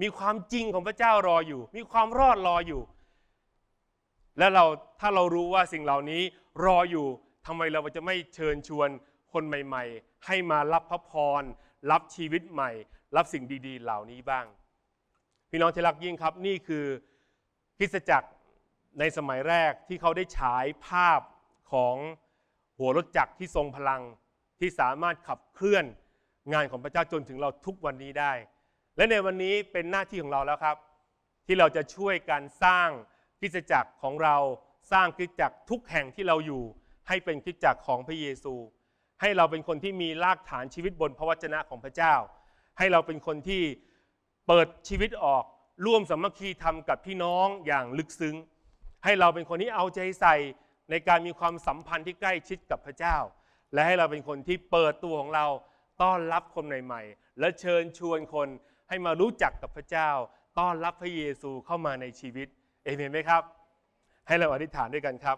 S1: มีความจริงของพระเจ้ารออยู่ มีความรอดรออยู่ และเราถ้าเรารู้ว่าสิ่งเหล่านี้รออยู่ทำไมเราจะไม่เชิญชวนคนใหม่ ๆ ให้มารับพระพรรับชีวิตใหม่ รับสิ่งดี ๆ เหล่านี้บ้าง พี่น้องที่รักยิ่งครับ นี่คือคริสตจักรในสมัยแรกที่เขาได้ฉายภาพของหัวรถจักรที่ทรงพลังที่สามารถขับเคลื่อนงานของพระเจ้าจนถึงเราทุกวันนี้ได้ และในวันนี้เป็นหน้าที่ของเราแล้วครับ ที่เราจะช่วยการสร้างกิสจักรของเราสร้างกิสจักรทุกแห่งที่เราอยู่ให้เป็นคริสจักรของพระเยซู ให้เราเป็นคนที่มีรากฐานชีวิตบนพระวจนะของพระเจ้า ให้เราเป็นคนที่เปิดชีวิตออกร่วมสมัครคีทำกับพี่น้องอย่างลึกซึ้ง ให้เราเป็นคนที่เอาใจใส่ในการมีความสัมพันธ์ที่ใกล้ชิดกับพระเจ้า และให้เราเป็นคนที่เปิดตัวของเราต้อนรับคนใหม่ๆและเชิญชวนคนให้มารู้จักกับพระเจ้า ต้อนรับพระเยซูเข้ามาในชีวิต เอเมนไหมครับ ให้เราอธิษฐานด้วยกันครับ